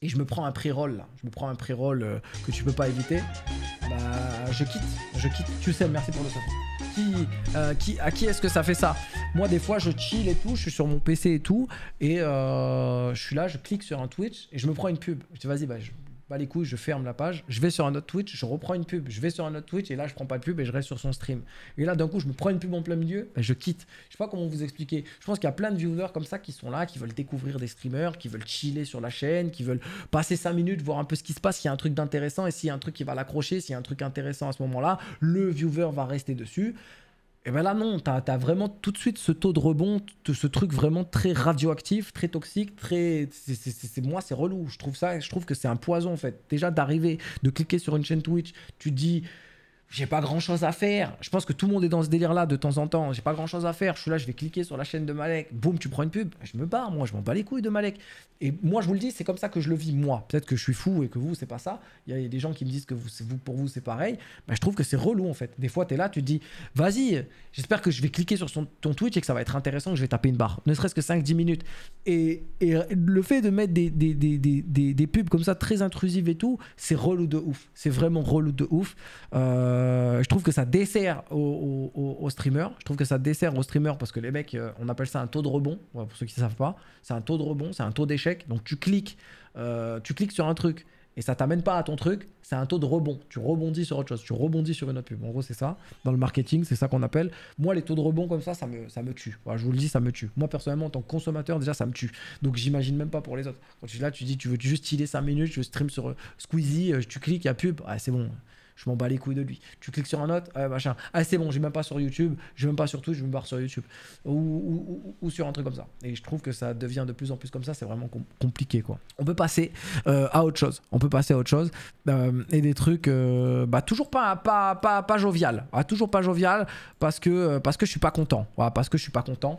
et je me prends un pré-roll, je me prends un pré-roll euh, que tu peux pas éviter, bah je quitte, je quitte. Tu sais, merci pour le soutien. Qui, euh, qui, à qui est-ce que ça fait ça Moi, des fois, je chill et tout, je suis sur mon PC et tout, et euh, je suis là, je clique sur un Twitch et je me prends une pub. Je dis, vas-y, bah, je, bah les couilles, je ferme la page, je vais sur un autre Twitch, je reprends une pub, je vais sur un autre Twitch et là je prends pas de pub et je reste sur son stream. Et là d'un coup je me prends une pub en plein milieu, ben, je quitte. Je sais pas comment vous expliquer. Je pense qu'il y a plein de viewers comme ça qui sont là, qui veulent découvrir des streamers, qui veulent chiller sur la chaîne, qui veulent passer 5 minutes, voir un peu ce qui se passe, s'il y a un truc d'intéressant et s'il y a un truc qui va l'accrocher, s'il y a un truc intéressant à ce moment-là, le viewer va rester dessus. Et bien là non, Tu as vraiment tout de suite ce taux de rebond, ce truc vraiment très radioactif, très toxique, très, c'est moi c'est relou. Je trouve ça, je trouve que c'est un poison en fait. Déjà d'arriver, de cliquer sur une chaîne Twitch, tu dis j'ai pas grand chose à faire. Je pense que tout le monde est dans ce délire là de temps en temps. J'ai pas grand chose à faire. Je suis là, je vais cliquer sur la chaîne de Malek. Boum, tu prends une pub. Je me barre, moi, je m'en bats les couilles de Malek. Et moi, je vous le dis, c'est comme ça que je le vis, moi. Peut-être que je suis fou et que vous, c'est pas ça. Il y a des gens qui me disent que vous, vous pour vous, c'est pareil. mais bah, je trouve que c'est relou en fait. Des fois, tu es là, tu te dis, vas-y, j'espère que je vais cliquer sur son, ton Twitch et que ça va être intéressant, que je vais taper une barre. Ne serait-ce que 5-10 minutes. Et, et, le fait de mettre des, des, des, pubs comme ça, très intrusives et tout, c'est relou de ouf. C'est vraiment relou de ouf. Euh, euh, je trouve que ça dessert aux, streamers. Je trouve que ça dessert aux streamers parce que les mecs, euh, on appelle ça un taux de rebond. Pour ceux qui ne savent pas, c'est un taux de rebond, c'est un taux d'échec. Donc tu cliques, euh, tu cliques sur un truc et ça t'amène pas à ton truc, c'est un taux de rebond. Tu rebondis sur autre chose, tu rebondis sur une autre pub. En gros, c'est ça. Dans le marketing, c'est ça qu'on appelle. Moi, les taux de rebond comme ça, ça me, tue. je vous le dis, ça me tue. Moi, personnellement, en tant que consommateur, déjà, ça me tue. Donc, j'imagine même pas pour les autres. Quand tu là, tu dis, tu veux juste tirer 5 minutes, je stream sur Squeezie, tu cliques, il y a pub. Ah, c'est bon je m'en bats les couilles de lui. Tu cliques sur un autre, machin. Ah, c'est bon, j'ai même pas sur YouTube, Je vais même pas sur Twitch, je me barre sur YouTube. Ou, sur un truc comme ça. Et je trouve que ça devient de plus en plus comme ça, c'est vraiment compliqué, quoi. On peut passer euh, à autre chose. On peut passer à autre chose. Euh, et des trucs, euh, bah, toujours pas, pas, jovial. Ah, toujours pas jovial parce que, parce que je suis pas content. parce que je suis pas content.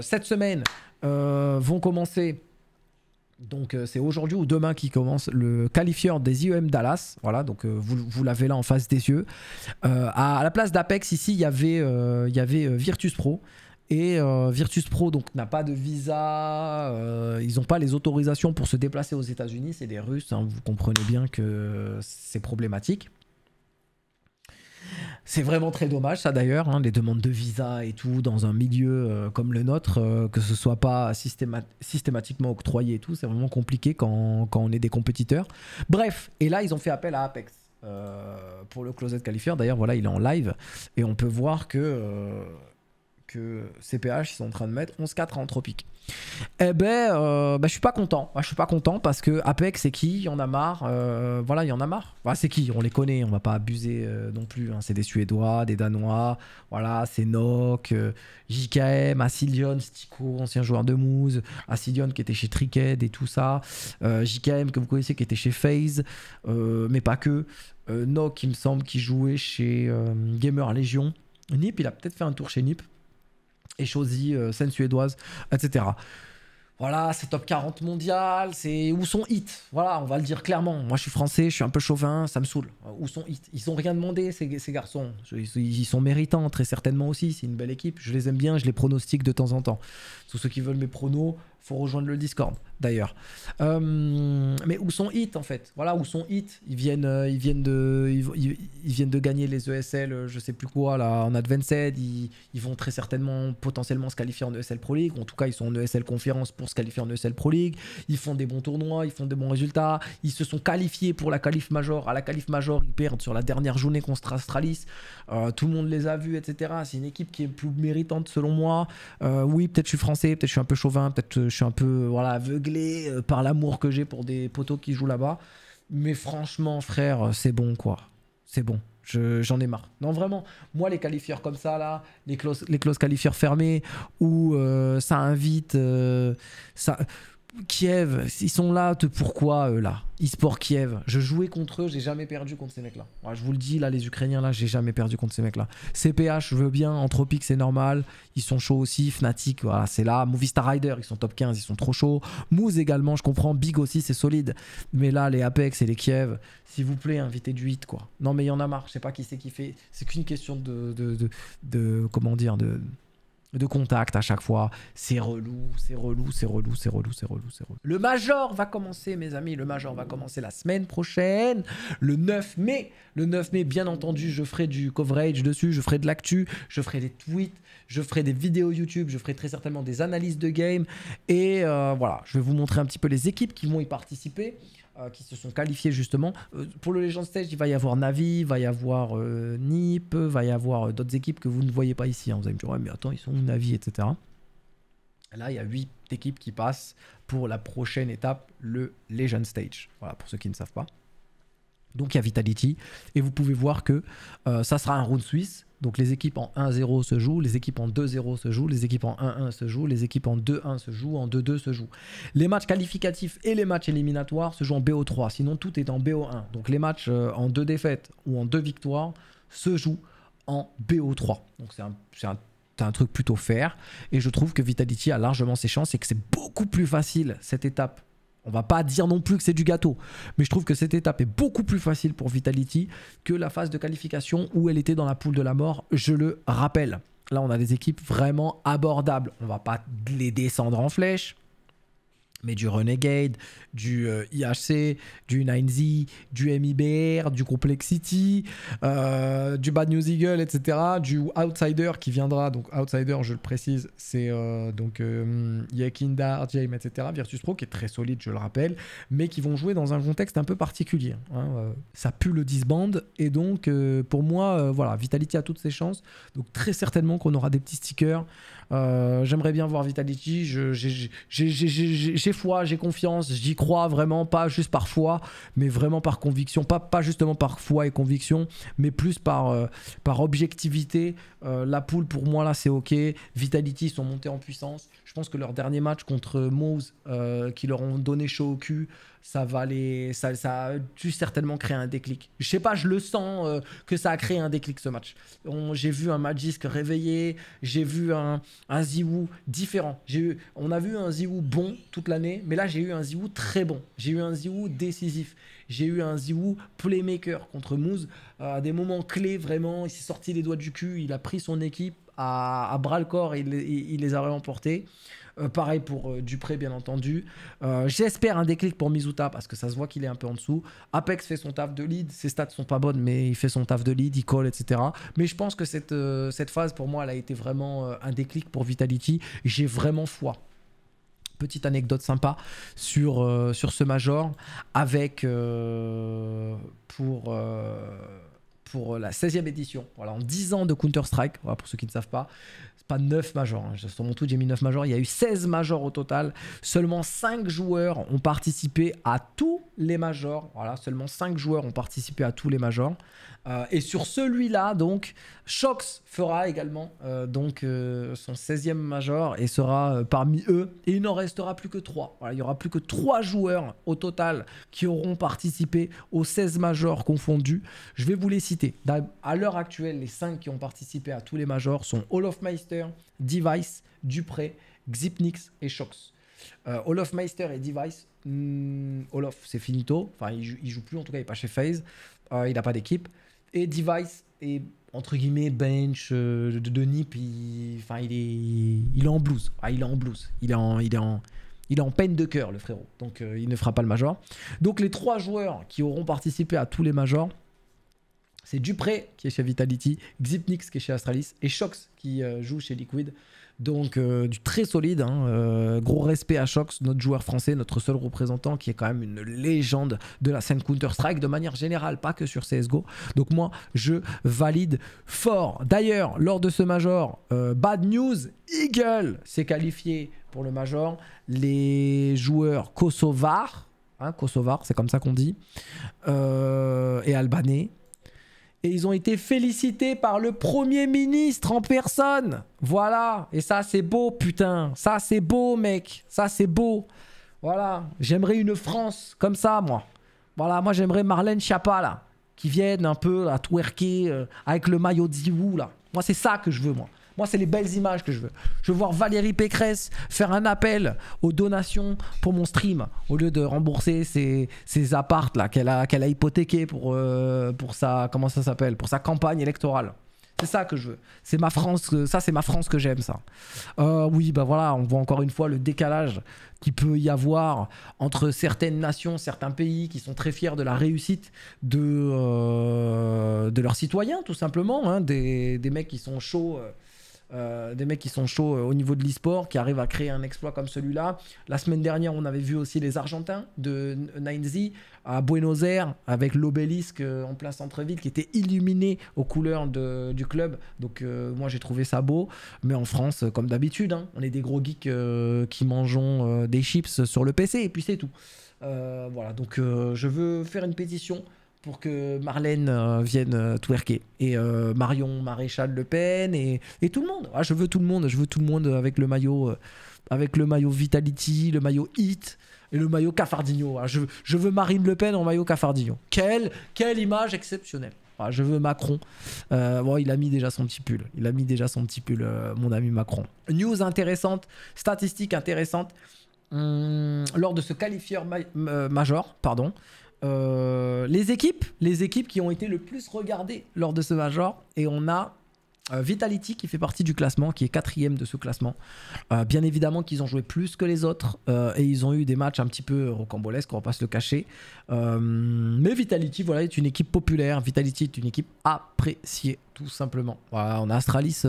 cette semaine vont commencer donc euh, c'est aujourd'hui ou demain qui commence le qualifier des IEM Dallas. Voilà, donc euh, vous, l'avez là en face des yeux. Euh, à, la place d'Apex, ici, il y avait, il Virtus Pro. Et Virtus Pro donc n'a pas de visa, ils n'ont pas les autorisations pour se déplacer aux États-Unis, c'est des Russes, hein, vous comprenez bien que c'est problématique. C'est vraiment très dommage, ça d'ailleurs, hein, les demandes de visa et tout, dans un milieu euh, comme le nôtre, euh, que ce soit pas systématiquement octroyé et tout, c'est vraiment compliqué quand, on est des compétiteurs. Bref, et là, ils ont fait appel à Apex. Euh, pour le closet qualifier d'ailleurs voilà il est en live et on peut voir que que CPH ils sont en train de mettre 11-4 à tropique Eh ben, euh, bah, je suis pas content. je suis pas content parce que Apex, c'est qui Il y en a marre. Euh, voilà, il y en a marre. Bah, c'est qui On les connaît, on va pas abuser euh, non plus. Hein. C'est des Suédois, des Danois. Voilà, c'est Nock, JKM, Asilion, Stico, ancien joueur de Moose. Asilion qui était chez Tricked et tout ça. JKM que vous connaissez qui était chez FaZe, mais pas que. Nock, il me semble, qui jouait chez Gamer Legion. Nip, il a peut-être fait un tour chez Nip. Chosy, euh, scène suédoise, etc. Voilà, c'est top 40 mondial, c'est où sont hit Voilà, on va le dire clairement. Moi, je suis français, je suis un peu chauvin, ça me saoule. Où sont hit Ils n'ont rien demandé, ces, ces garçons. Ils, sont méritants, très certainement aussi. C'est une belle équipe. Je les aime bien, je les pronostique de temps en temps. Tous ceux qui veulent mes pronos, faut rejoindre le Discord d'ailleurs. Euh, mais où sont hit en fait Voilà, où sont hit Ils viennent, euh, ils viennent de, ils, viennent de gagner les ESL, euh, je sais plus quoi là, en Advanced. Ils, ils, vont très certainement, potentiellement se qualifier en ESL Pro League. En tout cas, ils sont en ESL Conférence pour se qualifier en ESL Pro League. Ils font des bons tournois, ils font des bons résultats. Ils se sont qualifiés pour la qualif major. À la qualif major, ils perdent sur la dernière journée contre Astralis. tout le monde les a vus, etc. C'est une équipe qui est plus méritante selon moi. oui, peut-être je suis français, peut-être je suis un peu chauvin, peut-être je suis un peu voilà aveugle euh, par l'amour que j'ai pour des poteaux qui jouent là-bas. Mais franchement, frère, euh, c'est bon, quoi. C'est bon. J'en ai marre. Non, vraiment, moi, les qualifieurs comme ça, là, les clauses, les clauses qualifieurs fermés, où euh, ça invite. ça, Kiev, ils sont là, pourquoi eux là Esport Kiev, je jouais contre eux, j'ai jamais perdu contre ces mecs-là. je vous le dis, là, les Ukrainiens, là, j'ai jamais perdu contre ces mecs-là. CPH, je veux bien, Anthropique, c'est normal, ils sont chauds aussi, Fnatic, voilà, c'est là. Movistar Rider, ils sont top 15, ils sont trop chauds. Moose également, je comprends, Big aussi, c'est solide. Mais là, les Apex et les Kiev, s'il vous plaît, invitez du hit, quoi. Non, mais il y en a marre, je sais pas qui c'est qui fait. C'est qu'une question de, de, de, de. Comment dire de de contact à chaque fois. C'est relou, c'est relou, c'est relou, c'est relou, c'est relou, c'est relou. Le Major va commencer, mes amis. Le Major va commencer la semaine prochaine, le 9 mai. Le 9 mai, bien entendu, je ferai du coverage dessus, je ferai de l'actu, je ferai des tweets, je ferai des vidéos YouTube, je ferai très certainement des analyses de game. Et euh, voilà, je vais vous montrer un petit peu les équipes qui vont y participer. Euh, qui se sont qualifiés justement. Euh, pour le Legend Stage, il va y avoir Navi, il va y avoir euh, Nip, il va y avoir d'autres équipes que vous ne voyez pas ici. Hein. Vous allez me dire, ouais, mais attends, ils sont où Navi, etc. Là, il y a 8 équipes qui passent pour la prochaine étape, le Legend Stage. Voilà, pour ceux qui ne savent pas. Donc il y a Vitality. Et vous pouvez voir que ça sera un round suisse. Donc les équipes en 1-0 se jouent, les équipes en 2-0 se jouent, les équipes en 1-1 se jouent, les équipes en 2-1 se jouent, en 2-2 se jouent. Les matchs qualificatifs et les matchs éliminatoires se jouent en BO3, sinon tout est en BO1. Donc les matchs euh, en deux défaites ou en deux victoires se jouent en BO3. Donc c'est un, un, truc plutôt fair. Et je trouve que Vitality a largement ses chances et que c'est beaucoup plus facile cette étape on va pas dire non plus que c'est du gâteau, mais je trouve que cette étape est beaucoup plus facile pour Vitality que la phase de qualification où elle était dans la poule de la mort, je le rappelle. Là, on a des équipes vraiment abordables. On va pas les descendre en flèche, mais du Renegade, du euh, IHC, du 9Z, du MIBR, du Complexity, euh, du Bad News Eagle, etc. Du Outsider qui viendra. Donc Outsider, je le précise, c'est euh, donc Yakinda, etc. Virtus Pro qui est très solide, je le rappelle, mais qui vont jouer dans un contexte un peu particulier. Hein. ça pue le disband et donc pour moi, voilà, Vitality a toutes ses chances. Donc très certainement qu'on aura des petits stickers. Euh, j'aimerais bien voir Vitality. J'ai foi, j'ai confiance, j'y crois vraiment, pas juste par foi, mais vraiment par conviction. Pas, pas justement par foi et conviction, mais plus par, euh, par objectivité. Euh, la poule, pour moi, là, c'est OK. Vitality, ils sont montés en puissance. Je pense que leur dernier match contre Mouse, qui leur ont donné chaud au cul, ça va les, ça, ça a dû certainement créer un déclic. Je sais pas, je le sens euh, que ça a créé un déclic ce match. J'ai vu un Magisk réveillé, j'ai vu un, un Ziwu différent. Eu, on a vu un Ziwu bon toute l'année, mais là j'ai eu un Ziwu très bon. J'ai eu un Ziwu décisif. J'ai eu un Ziwu playmaker contre Mouz. Euh, à des moments clés, vraiment, il s'est sorti les doigts du cul, il a pris son équipe à, bras le corps, et il, il les a remportés. Euh, pareil pour euh, Dupré, bien entendu. Euh, j'espère un déclic pour Mizuta parce que ça se voit qu'il est un peu en dessous. Apex fait son taf de lead. Ses stats sont pas bonnes, mais il fait son taf de lead, il colle, etc. Mais je pense que cette, cette phase, pour moi, elle a été vraiment un déclic pour Vitality. J'ai vraiment foi petite anecdote sympa sur, sur ce major avec pour pour euh, la 16e édition. Voilà, en 10 ans de Counter-Strike, voilà, pour ceux qui ne savent pas. C'est pas 9 majors, hein. sur mon tout, j'ai mis 9 majors, il y a eu 16 majors au total. Seulement 5 joueurs ont participé à tous les majors. Voilà, seulement 5 joueurs ont participé à tous les majors. Euh, et sur celui-là, donc, Shox fera également euh, donc euh, son 16e major et sera parmi eux. Et il n'en restera plus que 3. il n'y aura plus que 3 joueurs au total qui auront participé aux 16 majors confondus. Je vais vous les citer. À l'heure actuelle, les 5 qui ont participé à tous les majors sont Meister, Device, Dupré, Xipnix et Shox. Euh, Meister et Device. Olof hmm, c'est finito. Enfin, il joue, joue plus, en tout cas, il n'est pas chez FaZe. il n'a pas d'équipe et Device et entre guillemets bench euh, de, Nip, il, enfin il est il en blues, ah, il est en blues, il est en il est il en peine de cœur le frérot. Donc euh, il ne fera pas le major. Donc les trois joueurs qui auront participé à tous les majors c'est Dupré qui est chez Vitality, Xipnix qui est chez Astralis et Shox qui euh, joue chez Liquid. Donc euh, du très solide, hein, euh, gros respect à Shox, notre joueur français, notre seul représentant qui est quand même une légende de la scène Counter-Strike de manière générale, pas que sur CSGO. Donc moi, je valide fort. D'ailleurs, lors de ce Major, bad news, Eagle s'est qualifié pour le Major. Les joueurs kosovars, hein, kosovar, c'est comme ça qu'on dit, et albanais, et ils ont été félicités par le Premier ministre en personne. Voilà, et ça c'est beau putain, ça c'est beau mec, ça c'est beau. Voilà, j'aimerais une France comme ça moi. Voilà, moi j'aimerais Marlène Schiappa là, qui viennent un peu à twerker euh, avec le maillot de là. Moi c'est ça que je veux moi. Moi, c'est les belles images que je veux. Je veux voir Valérie Pécresse faire un appel aux donations pour mon stream, au lieu de rembourser ses, appartes là qu'elle a, qu'elle a hypothéqué pour, euh, pour sa comment ça s'appelle, pour sa campagne électorale. C'est ça que je veux. C'est ma France, que, euh, ça c'est ma France que j'aime ça. Euh, oui, bah voilà, on voit encore une fois le décalage qui peut y avoir entre certaines nations, certains pays qui sont très fiers de la réussite de, de leurs citoyens, tout simplement, hein, des, mecs qui sont chauds. Euh, des mecs qui sont chauds euh, au niveau de le qui arrivent à créer un exploit comme celui-là. La semaine dernière, on avait vu aussi les Argentins de 9 à Buenos Aires avec l'obélisque euh, en plein centre-ville qui était illuminé aux couleurs de, du club. Donc, moi, j'ai trouvé ça beau. Mais en France, comme d'habitude, hein, on est des gros geeks qui mangeons des chips sur le PC et puis c'est tout. voilà, donc je veux faire une pétition pour que Marlène euh, vienne euh, twerker et euh, Marion Maréchal Le Pen et, tout le monde. Ah, je veux tout le monde, je veux tout le monde avec le maillot avec le maillot Vitality, le maillot Hit et le maillot Cafardinho. Ah, je, veux Marine Le Pen en maillot Cafardinho. Quelle image exceptionnelle. Ah, je veux Macron. il a mis déjà son petit pull. Il a mis déjà son petit pull, mon ami Macron. News intéressante, statistiques intéressantes. Hmm, lors de ce qualifieur majeur major, pardon, euh, les équipes, les équipes qui ont été le plus regardées lors de ce Major. Et on a euh, Vitality qui fait partie du classement, qui est quatrième de ce classement. Euh, bien évidemment qu'ils ont joué plus que les autres et ils ont eu des matchs un petit peu rocambolesques, on va pas se le cacher. mais Vitality, voilà, est une équipe populaire. Vitality est une équipe appréciée, tout simplement. on a Astralis,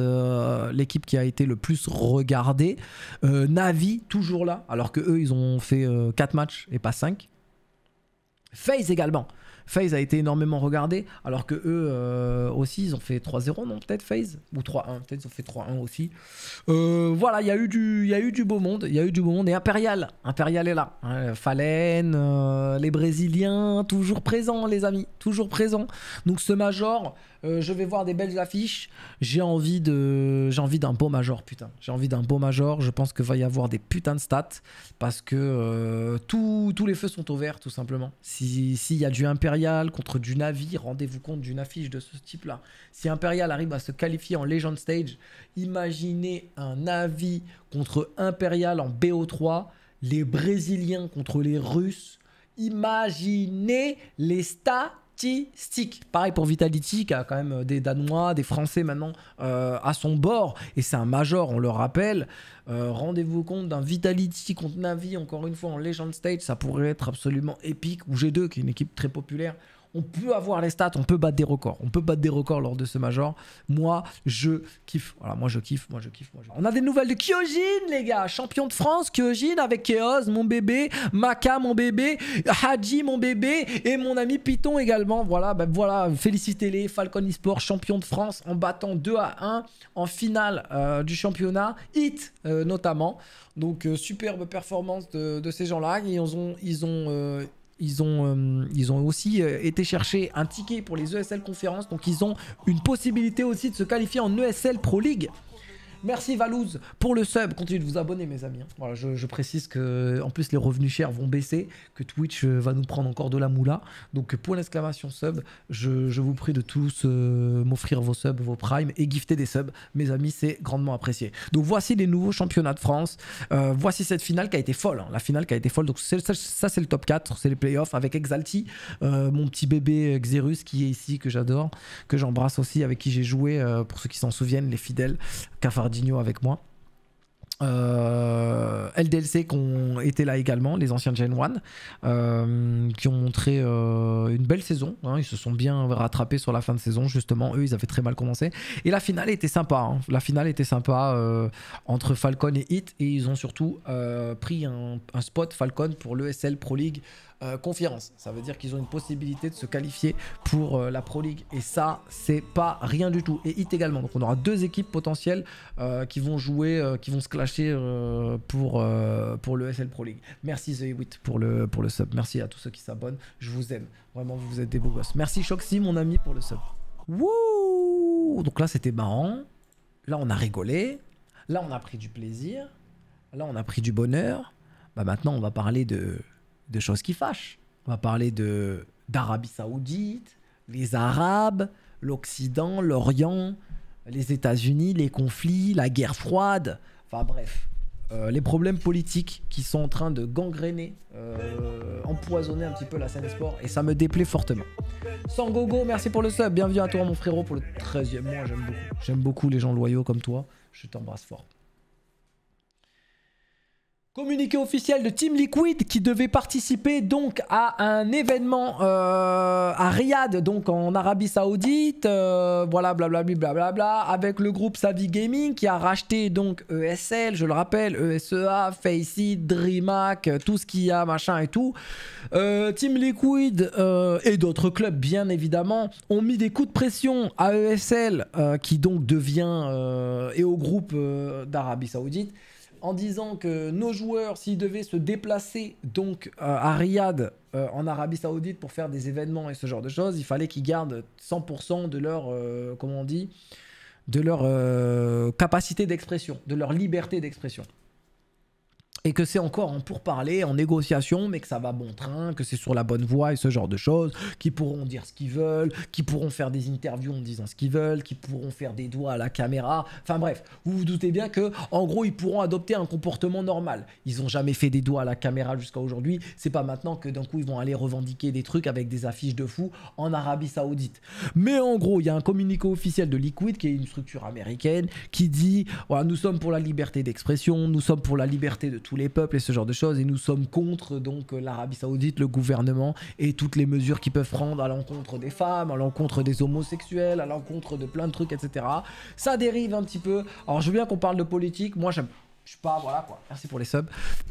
l'équipe qui a été le plus regardée. Navi, toujours là, alors que eux, ils ont fait 4 matchs et pas 5. FaZe également. FaZe a été énormément regardé, alors que eux euh, aussi, ils ont fait 3-0, non Peut-être FaZe Ou 3-1, peut-être ils ont fait 3-1 aussi. Euh, voilà, il y, a eu du, y a eu du beau monde, il y a eu du beau monde. Et Impérial, Impérial est là. Hein, Falen, euh, les Brésiliens, toujours présents les amis, toujours présents. Donc ce Major, euh, je vais voir des belles affiches, j'ai envie de j'ai envie d'un beau major putain. J'ai envie d'un beau major, je pense que va y avoir des putains de stats parce que euh, tous les feux sont ouverts tout simplement. Si s'il y a du impérial contre du Navi, rendez-vous compte d'une affiche de ce type là. Si impérial arrive à se qualifier en legend stage, imaginez un Navi contre impérial en BO3 les Brésiliens contre les Russes. Imaginez les stats Stick Pareil pour Vitality qui a quand même euh, des Danois, des Français maintenant euh, à son bord. Et c'est un major, on le rappelle. Euh, rendez-vous compte d'un Vitality contre Navi, encore une fois en Legend State, ça pourrait être absolument épique. Ou G2 qui est une équipe très populaire on peut avoir les stats, on peut battre des records. On peut battre des records lors de ce major. Moi, je kiffe. Voilà, moi je kiffe, moi je kiffe, On a des nouvelles de Kyojin, les gars. Champion de France, Kyojin avec Keos, mon bébé, Maka, mon bébé, Haji, mon bébé, et mon ami Python également. Voilà, ben voilà, félicitez-les. Falcon Esports, champion de France en battant 2 à 1 en finale euh, du championnat. Hit euh, notamment. Donc, euh, superbe performance de, de ces gens-là. Ils ont. Ils ont ils ont, euh, ils ont aussi euh, été chercher un ticket pour les ESL conférences. Donc ils ont une possibilité aussi de se qualifier en ESL Pro League. Merci Valouz pour le sub. Continuez de vous abonner, mes amis. Hein. Voilà, je, précise que en plus les revenus chers vont baisser, que Twitch euh, va nous prendre encore de la moula. Donc pour l'exclamation sub, je, vous prie de tous euh, m'offrir vos subs, vos primes et gifter des subs. Mes amis, c'est grandement apprécié. Donc voici les nouveaux championnats de France. Euh, voici cette finale qui a été folle. Hein. La finale qui a été folle. Donc ça, c'est le top 4, c'est les playoffs avec Exalti, mon petit bébé Xerus qui est ici, que j'adore, que j'embrasse aussi, avec qui j'ai joué, pour ceux qui s'en souviennent, les fidèles, Cafard Digno avec moi. Euh, LDLC qui ont là également, les anciens Gen 1, euh, qui ont montré euh, une belle saison. Hein. ils se sont bien rattrapés sur la fin de saison, justement. Eux, ils avaient très mal commencé. Et la finale était sympa. Hein. La finale était sympa entre Falcon et Hit. Et ils ont surtout pris un, un, spot Falcon pour l'ESL Pro League. conférence, ça veut dire qu'ils ont une possibilité de se qualifier pour la Pro League et ça c'est pas rien du tout et Hit également donc on aura deux équipes potentielles qui vont jouer, qui vont se clasher euh, pour, euh, pour le SL Pro League. Merci The pour le, pour le sub. Merci à tous ceux qui s'abonnent. Je vous aime. Vraiment, vous êtes des beaux gosses. Merci Shoxy, mon ami, pour le sub. Wouh Donc là, c'était marrant. Là, on a rigolé. Là, on a pris du plaisir. Là, on a pris du bonheur. Bah, maintenant, on va parler de, de choses qui fâchent. On va parler de d'Arabie Saoudite, les Arabes, l'Occident, l'Orient, les États-Unis, les conflits, la guerre froide, Enfin bref. Euh, les problèmes politiques qui sont en train de gangréner, euh, empoisonner un petit peu la scène sport et ça me déplaît fortement. Sangogo, merci pour le sub, bienvenue à toi mon frérot pour le 13e mois, j'aime beaucoup. J'aime beaucoup les gens loyaux comme toi, je t'embrasse fort. Communiqué officiel de Team Liquid qui devait participer donc à un événement euh, à Riyad, donc en Arabie Saoudite, euh, voilà blablabla, avec le groupe Savvy Gaming qui a racheté donc ESL, je le rappelle, ESEA, Faceit, DreamHack, tout ce qu'il y a, machin et tout. Euh, Team Liquid et d'autres clubs bien évidemment ont mis des coups de pression à ESL qui donc devient et au groupe d'Arabie Saoudite en disant que nos joueurs, s'ils devaient se déplacer donc euh, à Riyad euh, en Arabie Saoudite pour faire des événements et ce genre de choses, il fallait qu'ils gardent 100% de leur, euh, comment on dit, de leur capacité d'expression, de leur liberté d'expression et que c'est encore en pourparlers, en négociation, mais que ça va bon train, que c'est sur la bonne voie et ce genre de choses, qui pourront dire ce qu'ils veulent, qui pourront faire des interviews en disant ce qu'ils veulent, qui pourront faire des doigts à la caméra. Enfin bref, vous vous doutez bien que, en gros, ils pourront adopter un comportement normal. Ils n'ont jamais fait des doigts à la caméra jusqu'à aujourd'hui. C'est pas maintenant que d'un coup ils vont aller revendiquer des trucs avec des affiches de fous en Arabie Saoudite. Mais en gros, il y a un communiqué officiel de Liquid, qui est une structure américaine, qui dit voilà, nous sommes pour la liberté d'expression, nous sommes pour la liberté de tout tous les peuples et ce genre de choses. Et nous sommes contre donc euh, l'Arabie Saoudite, le gouvernement et toutes les mesures qu'ils peuvent prendre à l'encontre des femmes, à l'encontre des homosexuels, à l'encontre de plein de trucs, etc. Ça dérive un petit peu. Alors je veux bien qu'on parle de politique. Moi, j'aime je pas, voilà quoi. Merci pour les subs.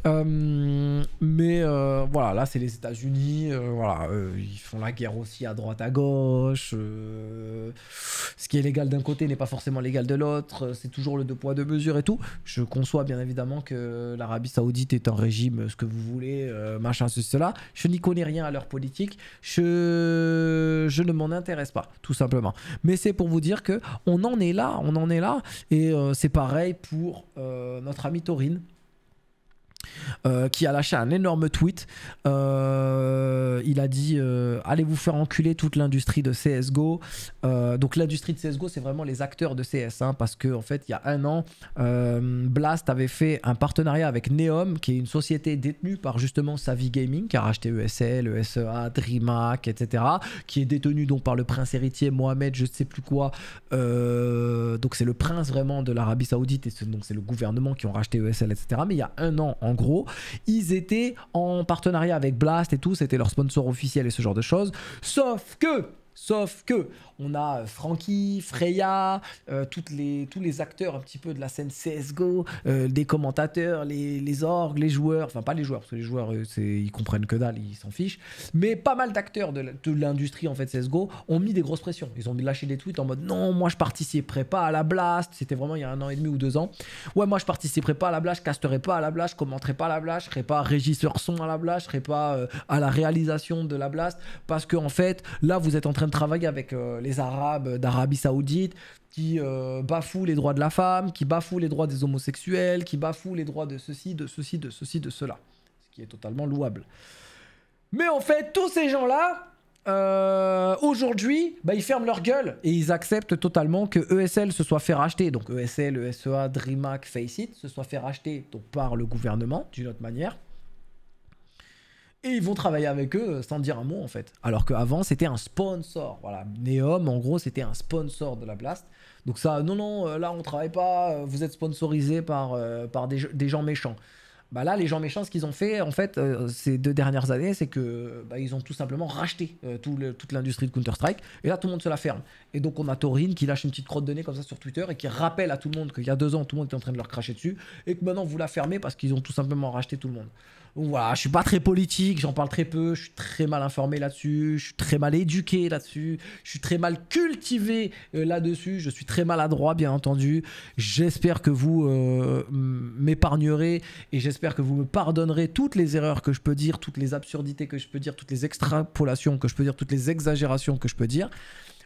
Euh, mais euh, voilà, là c'est les États-Unis. Euh, voilà, ils font la guerre aussi à droite, à gauche. ce qui est légal d'un côté n'est pas forcément légal de l'autre. C'est toujours le deux poids deux mesures et tout. Je conçois bien évidemment que l'Arabie Saoudite est un régime, ce que vous voulez, machin, ceci, cela. Je n'y connais rien à leur politique. Je, je ne m'en intéresse pas, tout simplement. Mais c'est pour vous dire que on en est là, on en est là. Et c'est pareil pour notre Mitorine euh, qui a lâché un énorme tweet. Euh, il a dit euh, Allez vous faire enculer toute l'industrie de CSGO. donc, l'industrie de CSGO, c'est vraiment les acteurs de CS, hein, parce qu'en en fait, il y a un an, Blast avait fait un partenariat avec Neom, qui est une société détenue par justement Savvy Gaming, qui a racheté ESL, ESEA, DreamHack, etc., qui est détenue donc par le prince héritier Mohamed, je ne sais plus quoi. donc, c'est le prince vraiment de l'Arabie Saoudite, et donc c'est le gouvernement qui ont racheté ESL, etc. Mais il y a un an, en gros, gros, ils étaient en partenariat avec Blast et tout, c'était leur sponsor officiel et ce genre de choses. Sauf que Sauf que on a euh, Francky, Freya, euh, toutes les, tous les acteurs un petit peu de la scène CSGO, euh, des commentateurs, les, les orgues, les joueurs, enfin pas les joueurs, parce que les joueurs ils comprennent que dalle, ils s'en fichent, mais pas mal d'acteurs de l'industrie en fait CSGO ont mis des grosses pressions. Ils ont lâché des tweets en mode non, moi je participerai pas à la blast, c'était vraiment il y a un an et demi ou deux ans. Ouais, moi je participerai pas à la blast, je casterai pas à la blast, je commenterai pas à la blast, je serai pas régisseur son à la blast, je serai pas à la réalisation de la blast, parce que en fait là vous êtes en train train de travailler avec euh, les Arabes d'Arabie Saoudite qui euh, bafouent les droits de la femme, qui bafouent les droits des homosexuels, qui bafouent les droits de ceci, de ceci, de ceci, de cela. Ce qui est totalement louable. Mais en fait, tous ces gens-là, euh, aujourd'hui, bah, ils ferment leur gueule et ils acceptent totalement que ESL se soit fait racheter. Donc ESL, ESEA, DreamHack, Faceit se soit fait racheter par le gouvernement, d'une autre manière et ils vont travailler avec eux sans dire un mot en fait. Alors qu'avant c'était un sponsor, voilà. Neom en gros c'était un sponsor de la Blast. Donc ça, non, non, euh, là on travaille pas, euh, vous êtes sponsorisé par, euh, par des, gens méchants. Bah là, les gens méchants, ce qu'ils ont fait, en fait, ces deux dernières années, c'est que bah, ils ont tout simplement racheté toute l'industrie de Counter-Strike. Et là, tout le monde se la ferme. Et donc, on a Torin qui lâche une petite crotte de nez comme ça sur Twitter et qui rappelle à tout le monde qu'il y a deux ans, tout le monde était en train de leur cracher dessus et que maintenant, vous la fermez parce qu'ils ont tout simplement racheté tout le monde. Je voilà, je suis pas très politique, j'en parle très peu, je suis très mal informé là-dessus, je suis très mal éduqué là-dessus, je suis très mal cultivé euh, là-dessus, je suis très maladroit bien entendu. J'espère que vous euh, m'épargnerez et j'espère que vous me pardonnerez toutes les erreurs que je peux dire, toutes les absurdités que je peux dire, toutes les extrapolations que je peux dire, toutes les exagérations que je peux dire.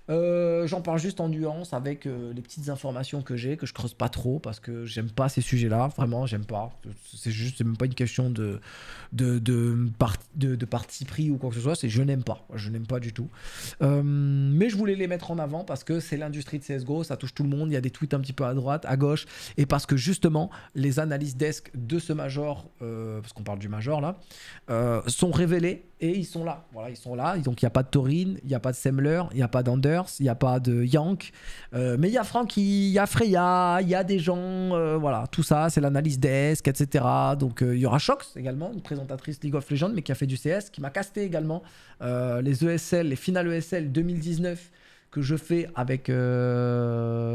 Euh, j'en parle juste en nuance avec euh, les petites informations que j'ai, que je creuse pas trop parce que j'aime pas ces sujets-là. Vraiment, j'aime pas. C'est juste, même pas une question de de, de, de, parti pris ou quoi que ce soit. C'est je n'aime pas. Je n'aime pas du tout. Euh, mais je voulais les mettre en avant parce que c'est l'industrie de CSGO. Ça touche tout le monde. Il y a des tweets un petit peu à droite, à gauche. Et parce que justement, les analyses desk de ce major, parce qu'on parle du major là, sont révélées et ils sont là. Voilà, ils sont là. Donc il n'y a pas de Torin, il n'y a pas de Semler, il n'y a pas d'Anders, il n'y a pas de Yank. Euh, mais il y a Frankie, il y a Freya, il y a des gens. Euh, voilà, tout ça, c'est l'analyse desk, etc. Donc euh, il y aura Shox également, une présentatrice League of Legends, mais qui a fait du CS, qui m'a casté également les ESL, les finales ESL 2019 que je fais avec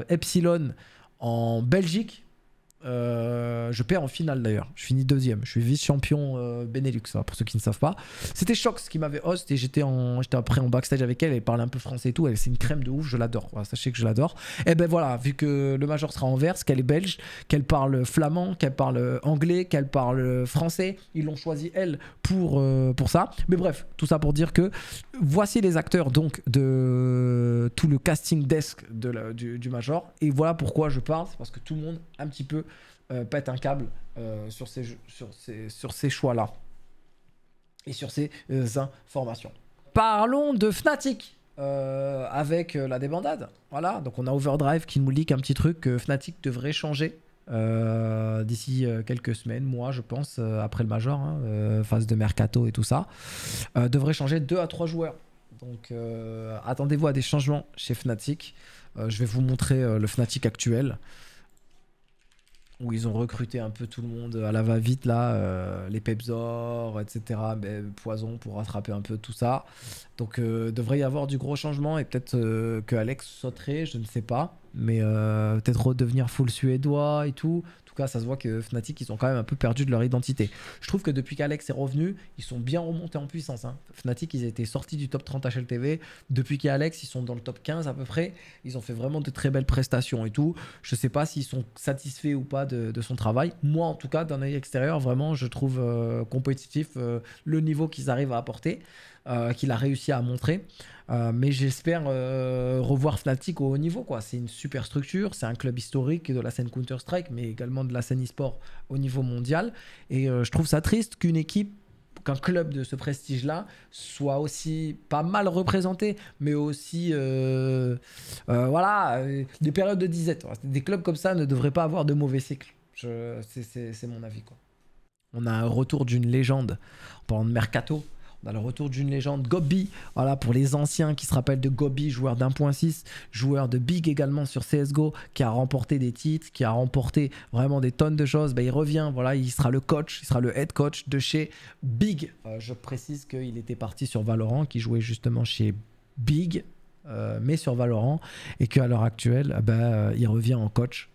Epsilon en Belgique. Euh, je perds en finale d'ailleurs. Je finis deuxième. Je suis vice-champion euh, Benelux, hein, pour ceux qui ne savent pas. C'était Shox qui m'avait host et j'étais en, j'étais après en backstage avec elle. Elle parlait un peu français et tout. Elle, c'est une crème de ouf. Je l'adore. sachez que je l'adore. Et eh ben voilà, vu que le major sera en verse, qu'elle est belge, qu'elle parle flamand, qu'elle parle anglais, qu'elle parle français, ils l'ont choisi elle pour, euh, pour ça. Mais bref, tout ça pour dire que voici les acteurs donc de tout le casting desk de du, du major. Et voilà pourquoi je parle, c'est parce que tout le monde un petit peu euh, pète un câble euh, sur ces, sur sur ces choix-là et sur ces euh, informations. Parlons de Fnatic avec la débandade. Voilà, donc on a Overdrive qui nous dit qu'un petit truc que Fnatic devrait changer. d'ici quelques semaines, Moi, je pense, après le Major, hein, phase de mercato et tout ça, devrait changer deux à trois joueurs. Donc attendez-vous à des changements chez Fnatic. je vais vous montrer le Fnatic actuel où ils ont recruté un peu tout le monde à la va-vite, là, euh, les Pepsor, etc., mais ben, Poison pour rattraper un peu tout ça. Donc, euh, devrait y avoir du gros changement et peut-être euh, que Alex sauterait, je ne sais pas, mais peut-être redevenir full suédois et tout. En tout cas, ça se voit que Fnatic, ils ont quand même un peu perdu de leur identité. Je trouve que depuis qu'Alex est revenu, ils sont bien remontés en puissance. Hein. Fnatic, ils étaient sortis du top 30 HLTV. Depuis qu'Alex, ils sont dans le top 15 à peu près. Ils ont fait vraiment de très belles prestations et tout. Je ne sais pas s'ils sont satisfaits ou pas de, son travail. Moi, en tout cas, d'un œil extérieur, vraiment, je trouve euh, compétitif euh, le niveau qu'ils arrivent à apporter. Euh, qu'il a réussi à montrer. Euh, mais j'espère euh, revoir Fnatic au haut niveau. C'est une super structure, c'est un club historique de la scène Counter-Strike, mais également de la scène e-sport au niveau mondial. Et je trouve ça triste qu'une équipe qu'un club de ce prestige-là soit aussi pas mal représenté, mais aussi, voilà, des périodes de disette. Des clubs comme ça ne devraient pas avoir de mauvais cycles. C'est mon avis. Quoi. On a un retour d'une légende en parlant de mercato dans le retour d'une légende, Gobi, voilà pour les anciens qui se rappellent de Gobi, joueur d'1.6, joueur de Big également sur CSGO, qui a remporté des titres, qui a remporté vraiment des tonnes de choses, bah, il revient, voilà, il sera le coach, il sera le head coach de chez Big. Euh, je précise qu'il était parti sur Valorant, qui jouait justement chez Big, euh, mais sur Valorant et qu'à l'heure actuelle, bah, il revient en coach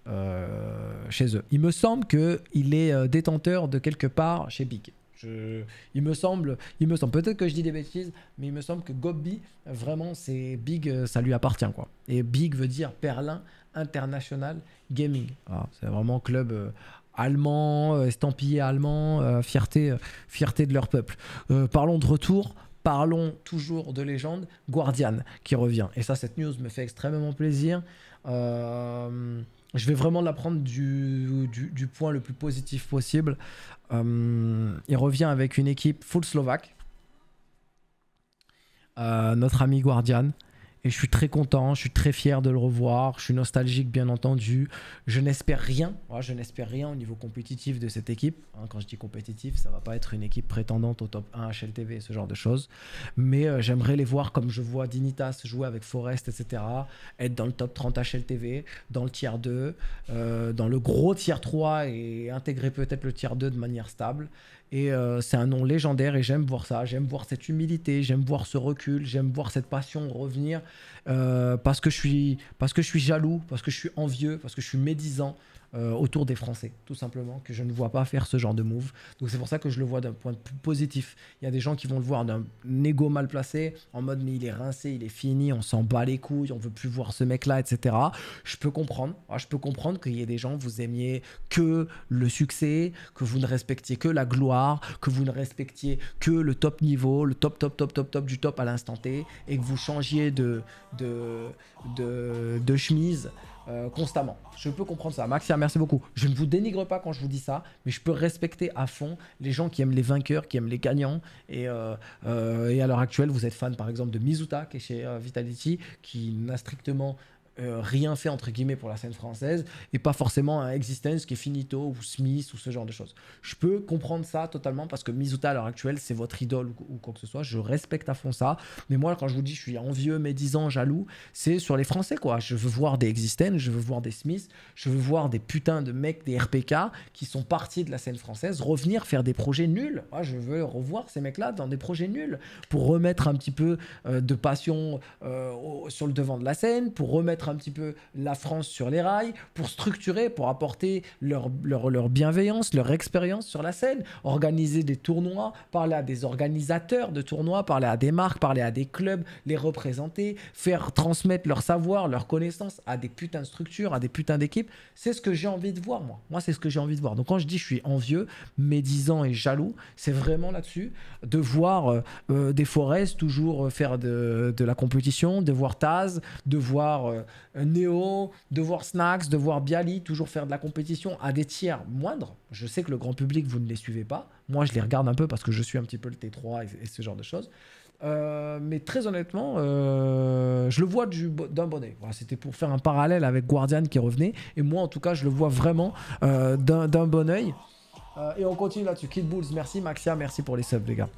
chez eux. Il me semble qu'il est détenteur de quelque part chez Big. Il me semble, il me semble peut-être que je dis des bêtises, mais il me semble que Gobi, vraiment, c'est big, euh, ça lui appartient quoi. Et big veut dire Berlin International Gaming. Ah, c'est vraiment club euh, allemand, euh, estampillé allemand, fierté, fierté de leur peuple. parlons de retour. Parlons toujours de légende, Guardian qui revient. Et ça, cette news me fait extrêmement plaisir. Euh, je vais vraiment l'apprendre du, du, point le plus positif possible. Euh, il revient avec une équipe full slovaque. Euh, notre ami Guardian, et je suis très content, je suis très fier de le revoir. Je suis nostalgique, bien entendu. Je n'espère rien. je n'espère rien au niveau compétitif de cette équipe. Hein, quand je dis compétitif, ça va pas être une équipe prétendante au top 1 HLTV, ce genre de choses. Mais euh, j'aimerais les voir comme je vois Dignitas jouer avec Forest, etc. Être dans le top 30 HLTV, dans le tiers 2, euh, dans le gros tiers 3 et intégrer peut-être le tiers 2 de manière stable. Et euh, c'est un nom légendaire et j'aime voir ça. J'aime voir cette humilité, j'aime voir ce recul, j'aime voir cette passion revenir euh, parce, que je suis, parce que je suis jaloux, parce que je suis envieux, parce que je suis médisant, euh, autour des Français, tout simplement, que je ne vois pas faire ce genre de move. Donc c'est pour ça que je le vois d'un point de plus positif. Il y a des gens qui vont le voir d'un ego mal placé, en mode mais il est rincé, il est fini, on s'en bat les couilles, on veut plus voir ce mec-là, etc. Je peux comprendre. Ah, je peux comprendre qu'il y ait des gens, vous aimiez que le succès, que vous ne respectiez que la gloire, que vous ne respectiez que le top niveau, le top, top, top, top, top du top à l'instant T, et que vous changiez de, de, de, de chemise euh, constamment. Je peux comprendre ça. Maxia, merci beaucoup. Je ne vous dénigre pas quand je vous dis ça, mais je peux respecter à fond les gens qui aiment les vainqueurs, qui aiment les gagnants. Et, euh, euh, et à l'heure actuelle, vous êtes fan par exemple de Mizuta, qui est chez Vitality, qui n'a strictement euh, rien fait entre guillemets pour la scène française et pas forcément un Existence qui est Finito ou Smith ou ce genre de choses. Je peux comprendre ça totalement parce que Mizuta à l'heure actuelle c'est votre idole ou, quoi que ce soit. Je respecte à fond ça. Mais moi quand je vous dis je suis envieux, médisant, jaloux, c'est sur les Français quoi. Je veux voir des Existence, je veux voir des Smith, je veux voir des putains de mecs des RPK qui sont partis de la scène française revenir faire des projets nuls. Moi je veux revoir ces mecs là dans des projets nuls pour remettre un petit peu euh, de passion euh, sur le devant de la scène, pour remettre un petit peu la France sur les rails, pour structurer, pour apporter leur, leur, leur bienveillance, leur expérience sur la scène, organiser des tournois, parler à des organisateurs de tournois, parler à des marques, parler à des clubs, les représenter, faire transmettre leur savoir, leur connaissance à des putains de structures, à des putains d'équipes. C'est ce que j'ai envie de voir, moi. Moi, c'est ce que j'ai envie de voir. Donc quand je dis je suis envieux, médisant et jaloux, c'est vraiment là-dessus, de voir euh, euh, des forêts toujours euh, faire de, de, la compétition, de voir Taz, de voir euh, Neo, de voir Snacks, de voir Bialy, toujours faire de la compétition à des tiers moindres. Je sais que le grand public, vous ne les suivez pas. Moi, je les regarde un peu parce que je suis un petit peu le T3 et, ce genre de choses. Euh, mais très honnêtement, euh, je le vois d'un bonnet. Voilà, c'était pour faire un parallèle avec Guardian qui revenait. Et moi, en tout cas, je le vois vraiment d'un, bon oeil. et on continue là-dessus. Kid Bulls, merci. Maxia, merci pour les subs, les gars.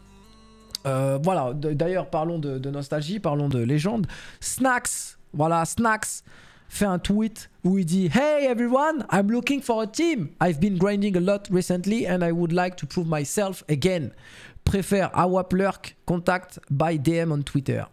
voilà, d'ailleurs, parlons de, de, nostalgie, parlons de légende. Snacks, voilà, Snacks fait un tweet où il dit Hey everyone, I'm looking for a team. I've been grinding a lot recently and I would like to prove myself again. Préfère our contact by DM on Twitter.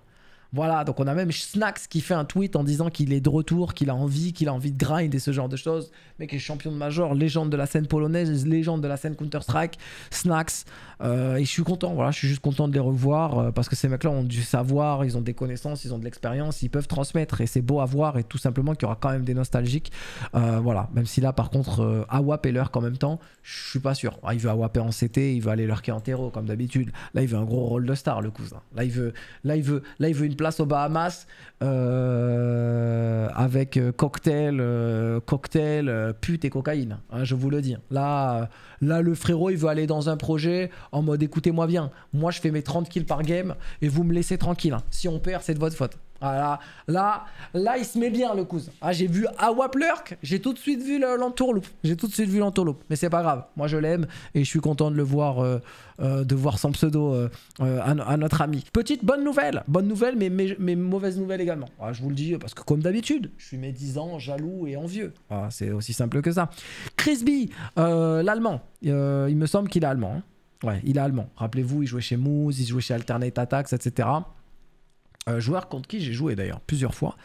Voilà, donc on a même Snacks qui fait un tweet en disant qu'il est de retour, qu'il a envie, qu'il a envie de grind et ce genre de choses. Mec est champion de major, légende de la scène polonaise, légende de la scène Counter-Strike, Snacks. Euh, et je suis content, voilà, je suis juste content de les revoir euh, parce que ces mecs-là ont du savoir, ils ont des connaissances, ils ont de l'expérience, ils peuvent transmettre et c'est beau à voir et tout simplement qu'il y aura quand même des nostalgiques. Euh, voilà, même si là par contre, Awap et Lurk en même temps, je suis pas sûr. Ah, il veut Awap en CT, il veut aller Lurker en terreau comme d'habitude. Là, il veut un gros rôle de star, le cousin. Là, il veut, là, veut, là, il veut une place au aux Bahamas euh, avec euh, cocktail, euh, cocktail, pute et cocaïne. Hein, je vous le dis. Là, là, le frérot, il veut aller dans un projet en mode écoutez-moi bien. Moi, je fais mes 30 kills par game et vous me laissez tranquille. Hein. Si on perd, c'est de votre faute. Voilà. Là, il se met bien le cousin. Ah, j'ai vu Awa Plurk, j'ai tout de suite vu l'entourloupe. J'ai tout de suite vu l'entourloupe. Mais c'est pas grave. Moi, je l'aime et je suis content de le voir, euh, euh, de voir son pseudo euh, à, notre ami. Petite bonne nouvelle. Bonne nouvelle, mais, mauvaise nouvelle également. Ah, je vous le dis parce que, comme d'habitude, je suis médisant, jaloux et envieux. Ah, c'est aussi simple que ça. Crisby, l'allemand. il me semble qu'il est allemand. Hein. Ouais, il est allemand. Rappelez-vous, il jouait chez Moose, il jouait chez Alternate Attacks, etc. Euh, joueur contre qui j'ai joué d'ailleurs plusieurs fois,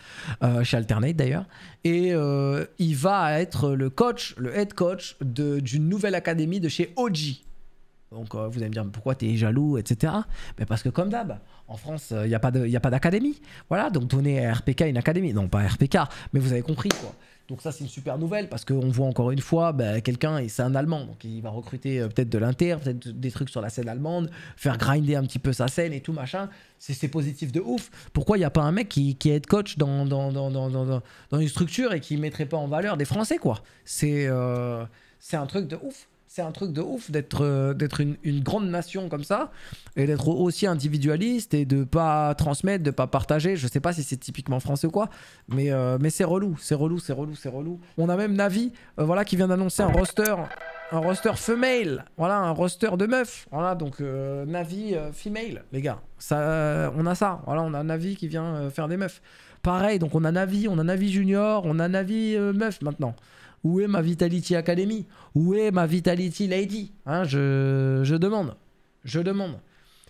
euh, chez Alternate d'ailleurs. Et euh, il va être le coach, le head coach d'une nouvelle académie de chez OG. Donc vous allez me dire pourquoi t'es jaloux, etc. Mais ben, parce que comme d'hab, en France, il n'y a pas d'académie. Voilà, donc donner à RPK une académie. Non, pas RPK, mais vous avez compris quoi. Donc ça c'est une super nouvelle parce qu'on voit encore une fois bah, quelqu'un et c'est un Allemand donc il va recruter euh, peut-être de l'inter, peut-être des trucs sur la scène allemande, faire grinder un petit peu sa scène et tout machin. C'est positif de ouf. Pourquoi il n'y a pas un mec qui, qui est coach dans dans, une structure et qui mettrait pas en valeur des Français quoi euh, C'est un truc de ouf c'est un truc de ouf d'être euh, une, grande nation comme ça et d'être aussi individualiste et de pas transmettre, de pas partager. Je sais pas si c'est typiquement français ou quoi, mais euh, mais c'est relou, c'est relou, c'est relou, c'est relou. On a même Navi, euh, voilà, qui vient d'annoncer un roster, un roster female, voilà, un roster de meufs, voilà, donc Navi female, les gars. Ça, on a ça, voilà, on a Navi qui vient faire des meufs. Pareil, donc on a Navi, on a Navi junior, on a Navi meuf maintenant. Où est ma Vitality Academy Où est ma Vitality Lady hein, je, demande. Je demande.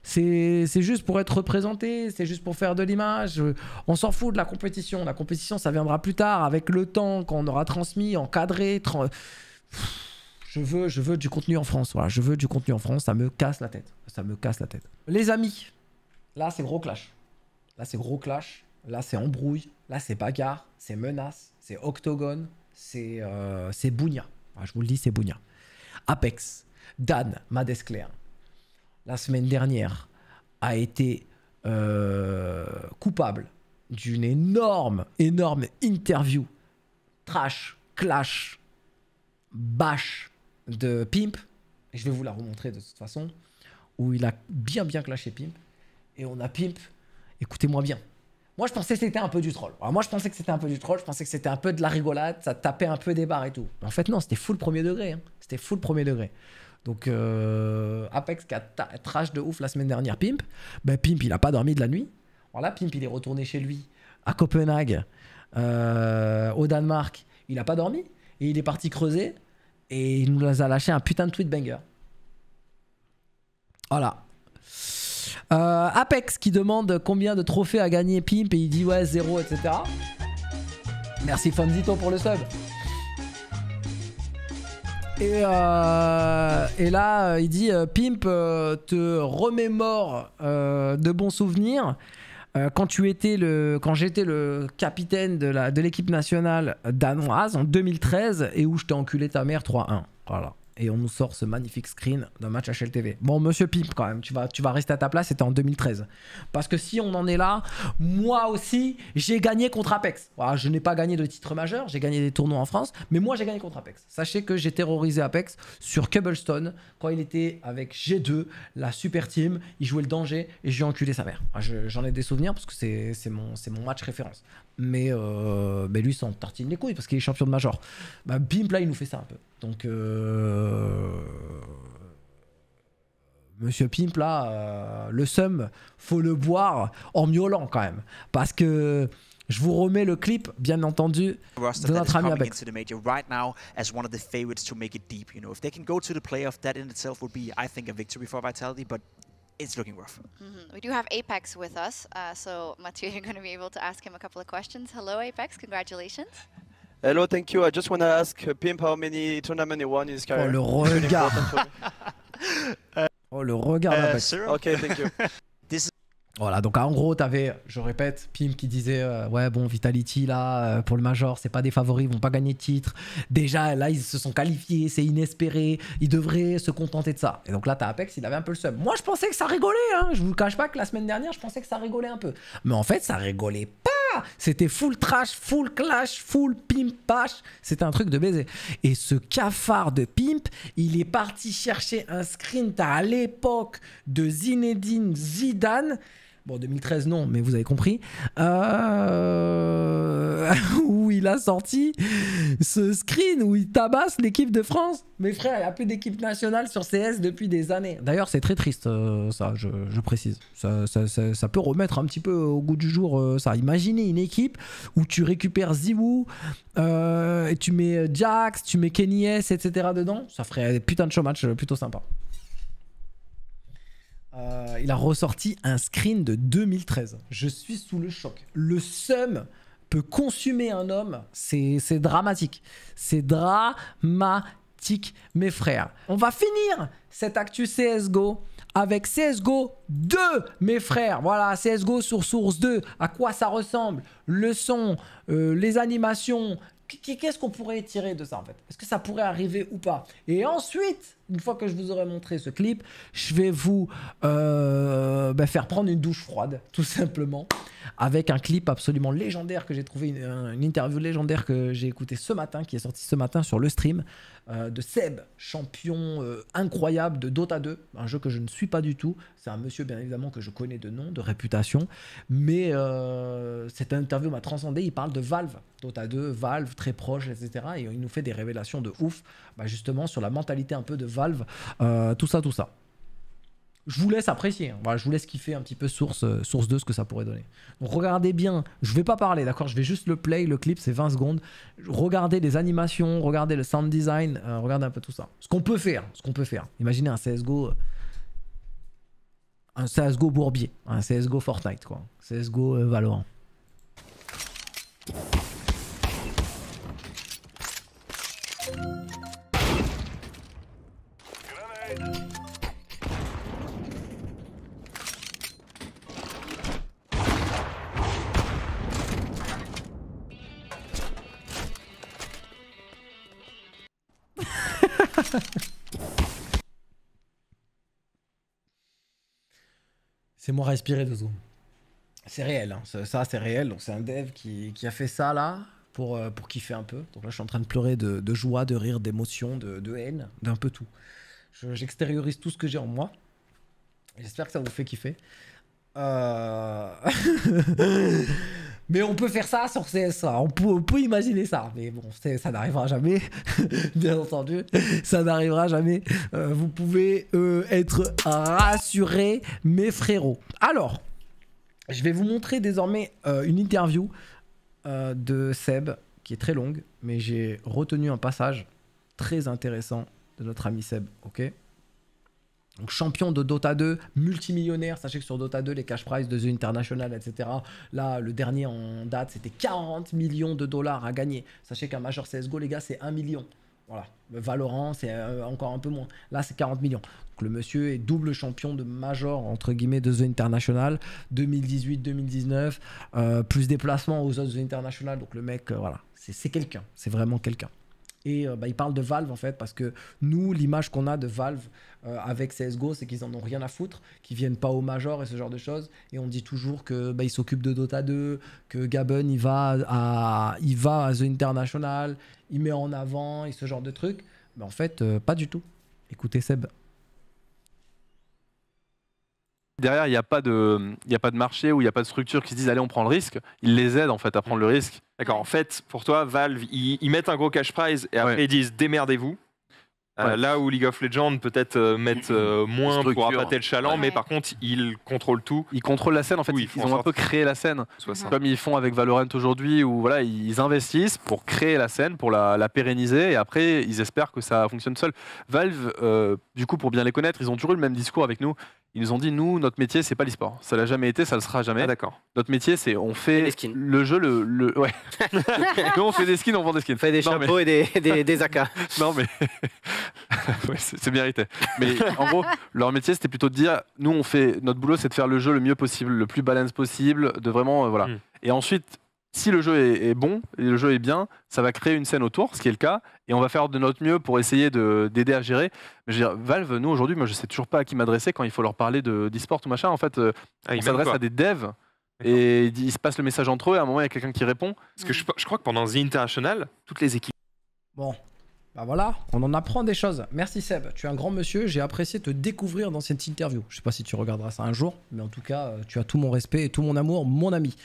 C'est juste pour être représenté, c'est juste pour faire de l'image. On s'en fout de la compétition. La compétition, ça viendra plus tard, avec le temps, qu'on aura transmis, encadré. je veux, je veux du contenu en France. je veux du contenu en France. Ça me casse la tête. Ça me casse la tête. Les amis, là, c'est gros clash. Là, c'est gros clash. Là, c'est embrouille. Là, c'est bagarre. C'est menace. C'est octogone. Euh, c'est Bounia. Ah, je vous le dis, c'est Bounia. Apex, Dan Madesclair, la semaine dernière, a été euh, coupable d'une énorme, énorme interview trash, clash, bash de Pimp. je vais vous la remontrer de toute façon. Où il a bien, bien clashé Pimp. Et on a Pimp, écoutez-moi bien, moi, je pensais que c'était un peu du troll. moi, je pensais que c'était un peu du troll. Je pensais que c'était un peu de la rigolade. Ça tapait un peu des barres et tout. Mais en fait, non, c'était full premier degré. Hein. C'était full premier degré. Donc, euh, Apex qui a trash de ouf la semaine dernière, Pimp. Ben, Pimp, il a pas dormi de la nuit. Voilà, Pimp, il est retourné chez lui, à Copenhague, euh, au Danemark. Il a pas dormi. Et il est parti creuser. Et il nous a lâché un putain de tweet banger. Voilà. Euh, Apex qui demande combien de trophées a gagné Pimp et il dit ouais, zéro, etc. Merci Fondito pour le sub. Et, euh, là, euh, il dit Pimp te remémore de bons souvenirs quand tu étais le, quand j'étais le capitaine de de l'équipe nationale danoise en 2013 et où je t'ai enculé ta mère 3-1. Voilà et on nous sort ce magnifique screen d'un match HLTV. Bon, monsieur Pimp, quand même, tu vas, tu vas rester à ta place, c'était en 2013. Parce que si on en est là, moi aussi, j'ai gagné contre Apex. je n'ai pas gagné de titre majeur, j'ai gagné des tournois en France, mais moi j'ai gagné contre Apex. Sachez que j'ai terrorisé Apex sur Cobblestone quand il était avec G2, la super team, il jouait le danger et j'ai enculé sa mère. J'en ai des souvenirs parce que c'est mon, mon match référence mais, euh, mais lui s'en tartine les couilles parce qu'il est champion de major. Bah, bim, là, il nous fait ça un peu. Donc, euh, Monsieur Pimp, là, euh, le seum, faut le boire en miaulant quand même. Parce que je vous remets le clip, bien entendu, de notre ami avec. Right now, as one of the favorites to make it deep, you know, if they can go to the playoff, that in itself would be, I think, a victory for Vitality. But it's looking rough. Mm-hmm. We do have Apex with us, uh, so Mathieu, you're going to be able to ask him a couple of questions. Hello, Apex. Congratulations. Hello, thank you. I just want to ask uh, Pimp how many tournaments he won in his oh, career. Oh, le regard. uh, oh, le regard. Uh, okay, thank you. Voilà, donc en gros, t'avais, je répète, Pim qui disait euh, Ouais, bon, Vitality, là, euh, pour le Major, c'est pas des favoris, ils vont pas gagner de titre. Déjà, là, ils se sont qualifiés, c'est inespéré, ils devraient se contenter de ça. Et donc là, t'as Apex, il avait un peu le seum. Moi, je pensais que ça rigolait, hein. je vous cache pas que la semaine dernière, je pensais que ça rigolait un peu. Mais en fait, ça rigolait pas C'était full trash, full clash, full pimp c'était un truc de baiser. Et ce cafard de pimp, il est parti chercher un screen à l'époque de Zinedine Zidane. Bon, 2013, non, mais vous avez compris. Euh, où il a sorti ce screen où il tabasse l'équipe de France. Mes frères, il n'y a plus d'équipe nationale sur CS depuis des années. D'ailleurs, c'est très triste, euh, ça, je, précise. Ça, peut remettre un petit peu au goût du jour euh, ça. Imaginez une équipe où tu récupères Ziwoo, et tu mets Jax, tu mets Kenny S, etc. dedans. Ça ferait putain de show match plutôt sympa. Euh, il a ressorti un screen de 2013. Je suis sous le choc. Le seum peut consumer un homme, c'est dramatique. C'est dramatique, mes frères. On va finir cette actu CSGO avec CSGO 2, mes frères. Voilà, CSGO sur Source 2. À quoi ça ressemble Le son, euh, les animations. Qu'est-ce qu'on pourrait tirer de ça en fait Est-ce que ça pourrait arriver ou pas Et ensuite, une fois que je vous aurai montré ce clip, je vais vous euh, bah, faire prendre une douche froide, tout simplement, avec un clip absolument légendaire que j'ai trouvé, une, interview légendaire que j'ai écoutée ce matin, qui est sortie ce matin sur le stream euh, de Seb, champion euh, incroyable de Dota 2, un jeu que je ne suis pas du tout. C'est un monsieur, bien évidemment, que je connais de nom, de réputation, mais cette interview m'a transcendé. Il parle de Valve, Dota 2, Valve, très proche, etc. Et il nous fait des révélations de ouf, bah, justement, sur la mentalité un peu de Valve Valve, euh, tout ça, tout ça. Je vous laisse apprécier. Hein. je vous laisse kiffer un petit peu source, euh, source de ce que ça pourrait donner. regardez bien. Je vais pas parler, d'accord Je vais juste le play, le clip, c'est 20 secondes. Regardez les animations, regardez le sound design, euh, regardez un peu tout ça. Ce qu'on peut faire, ce qu'on peut faire. Imaginez un CSGO. Un CSGO Bourbier, un CSGO Fortnite, quoi. CSGO Valorant. C'est moi respirer deux secondes. C'est réel, hein. ça, c'est réel. Donc c'est un dev qui, a fait ça là pour, euh, pour kiffer un peu. Donc là je suis en train de pleurer de, joie, de rire, d'émotion, de haine, d'un peu tout. J'extériorise tout ce que j'ai en moi. J'espère que ça vous fait kiffer. Euh, mais on peut faire ça sur CS. on peut, on peut imaginer ça, mais bon, ça n'arrivera jamais, bien entendu, ça n'arrivera jamais. Euh, vous pouvez euh, être rassurés, mes frérots. Alors, je vais vous montrer désormais une interview de Seb, qui est très longue, mais j'ai retenu un passage très intéressant de notre ami Seb, ok donc champion de Dota 2, multimillionnaire, sachez que sur Dota 2, les cash prizes de The International, etc. Là, le dernier en date, c'était 40 millions de dollars à gagner. Sachez qu'un major CSGO, les gars, c'est 1 million. Voilà. Valorant, c'est euh, encore un peu moins. Là, c'est 40 millions. Donc, le monsieur est double champion de major, entre guillemets, de The International, 2018-2019, euh, plus déplacement aux autres The International. Donc, le mec, euh, voilà, c'est quelqu'un. C'est vraiment quelqu'un. Et euh, bah, il parle de Valve en fait, parce que nous, l'image qu'on a de Valve euh, avec CSGO, c'est qu'ils en ont rien à foutre, qu'ils viennent pas au Major et ce genre de choses. Et on dit toujours que bah, s'occupent de Dota 2, que Gabon il va à, il va à The International, il met en avant et ce genre de trucs. Mais en fait, euh, pas du tout. Écoutez Seb derrière, il n'y a, pas de, a pas de marché ou il n'y a pas de structure qui se disent allez, on prend le risque. Ils les aident en fait à prendre le risque. D'accord. En fait, pour toi, Valve, ils, mettent un gros cash prize et après ils disent démerdez-vous. Euh, là où League of Legends peut-être euh, mettre euh, moins pour appâter le chaland, mais par contre ils contrôlent tout. Ils contrôlent la scène en fait. ils, ont un peu créé la scène, comme ils font avec Valorant aujourd'hui, où voilà ils investissent pour créer la scène, pour la, pérenniser, et après ils espèrent que ça fonctionne seul. Valve, du coup pour bien les connaître, ils ont toujours eu le même discours avec nous. Ils nous ont dit nous notre métier c'est pas l'e-sport, ça l'a jamais été, ça le sera jamais. Ah, d'accord. Notre métier c'est on fait le jeu le, ouais. on fait des skins, on vend des skins. On fait des chapeaux et des, des AK. non mais ouais, c'est mérité. Mais en gros, leur métier, c'était plutôt de dire nous, on fait notre boulot, c'est de faire le jeu le mieux possible, le plus balance possible, de vraiment. Euh, voilà. Hmm. Et ensuite, si le jeu est, bon et le jeu est bien, ça va créer une scène autour, ce qui est le cas, et on va faire de notre mieux pour essayer d'aider à gérer. Mais Valve, nous aujourd'hui, moi je sais toujours pas à qui m'adresser quand il faut leur parler d'e-sport ou machin. En fait, euh, ah, on s'adresse à des devs et ils se passent le message entre eux. Et à un moment, il y a quelqu'un qui répond. Parce que je, je crois que pendant The International, toutes les équipes. Bon, bah voilà, on en apprend des choses. Merci Seb, tu es un grand monsieur, j'ai apprécié te découvrir dans cette interview. Je sais pas si tu regarderas ça un jour, mais en tout cas, euh, tu as tout mon respect et tout mon amour, mon ami.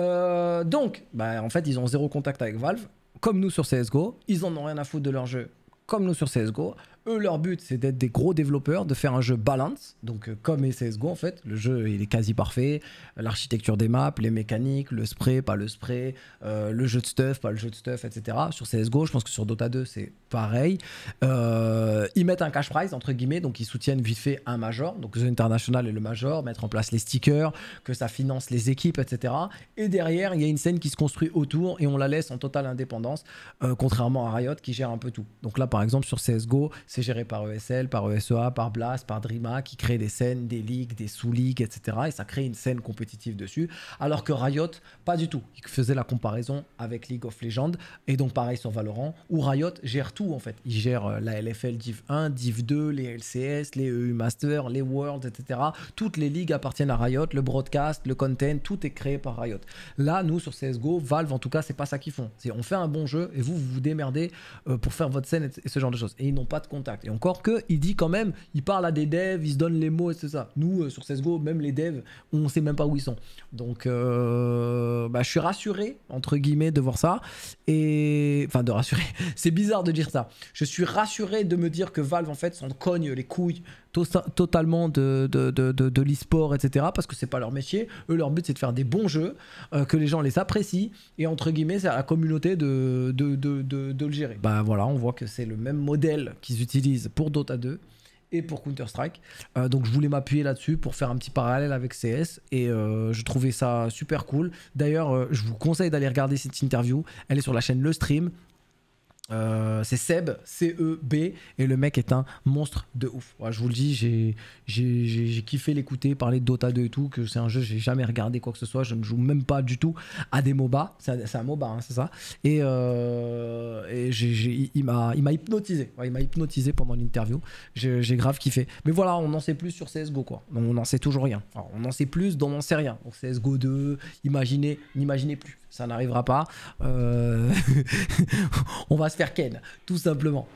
Euh, donc, bah en fait, ils ont zéro contact avec Valve, comme nous sur CSGO, ils en ont rien à foutre de leur jeu, comme nous sur CSGO. Eux, leur but, c'est d'être des gros développeurs, de faire un jeu balance, donc euh, comme CSGO en fait. Le jeu, il est quasi parfait. L'architecture des maps, les mécaniques, le spray, pas le spray, euh, le jeu de stuff, pas le jeu de stuff, etc. Sur CSGO, je pense que sur Dota 2, c'est pareil. Euh, ils mettent un cash prize, entre guillemets, donc ils soutiennent vite fait un major, donc The International et le major, mettre en place les stickers, que ça finance les équipes, etc. Et derrière, il y a une scène qui se construit autour et on la laisse en totale indépendance, contrairement à Riot qui gère un peu tout. Donc là, par exemple, sur CSGO, c'est géré par ESL, par ESEA, par Blast, par Drima, qui crée des scènes, des ligues, des sous-ligues, etc. Et ça crée une scène compétitive dessus. Alors que Riot, pas du tout. il faisait la comparaison avec League of Legends, et donc pareil sur Valorant, où Riot gère tout en fait. il gère euh, la LFL Div 1, Div 2, les LCS, les EU Masters, les Worlds, etc. Toutes les ligues appartiennent à Riot, le broadcast, le content, tout est créé par Riot. Là, nous, sur CSGO, Valve, en tout cas, c'est pas ça qu'ils font. C'est on fait un bon jeu, et vous, vous vous démerdez euh, pour faire votre scène et ce genre de choses. Et ils n'ont pas de et encore que, il dit quand même, il parle à des devs, il se donne les mots, et c'est ça. Nous, euh, sur CSGO, même les devs, on sait même pas où ils sont. Donc, euh, bah, je suis rassuré, entre guillemets, de voir ça. Et. Enfin, de rassurer. c'est bizarre de dire ça. Je suis rassuré de me dire que Valve, en fait, s'en cogne les couilles totalement de, de, de, de, etc. Parce que c'est pas leur métier. Eux, leur but, c'est de faire des bons jeux, euh, que les gens les apprécient. Et entre guillemets, c'est à la communauté de, de, le gérer. Bah voilà, on voit que c'est le même modèle qu'ils utilisent pour Dota 2 et pour Counter-Strike. Euh, donc je voulais m'appuyer là-dessus pour faire un petit parallèle avec CS et euh, je trouvais ça super cool. D'ailleurs, je vous conseille d'aller regarder cette interview. Elle est sur la chaîne Le Stream. Euh, c'est Seb, C-E-B, et le mec est un monstre de ouf. je vous le dis, j'ai kiffé l'écouter, parler de Dota 2 et tout, que c'est un jeu, j'ai jamais regardé quoi que ce soit, je ne joue même pas du tout à des MOBA, c'est un, MOBA, hein, c'est ça, et, euh, il m'a hypnotisé, il m'a hypnotisé pendant l'interview, j'ai grave kiffé. Mais voilà, on n'en sait plus sur CSGO quoi, on n'en sait toujours rien, on en sait plus, dont on n'en sait rien. CSGO 2, imaginez, n'imaginez plus ça n'arrivera pas. Euh, on va se faire ken, tout simplement.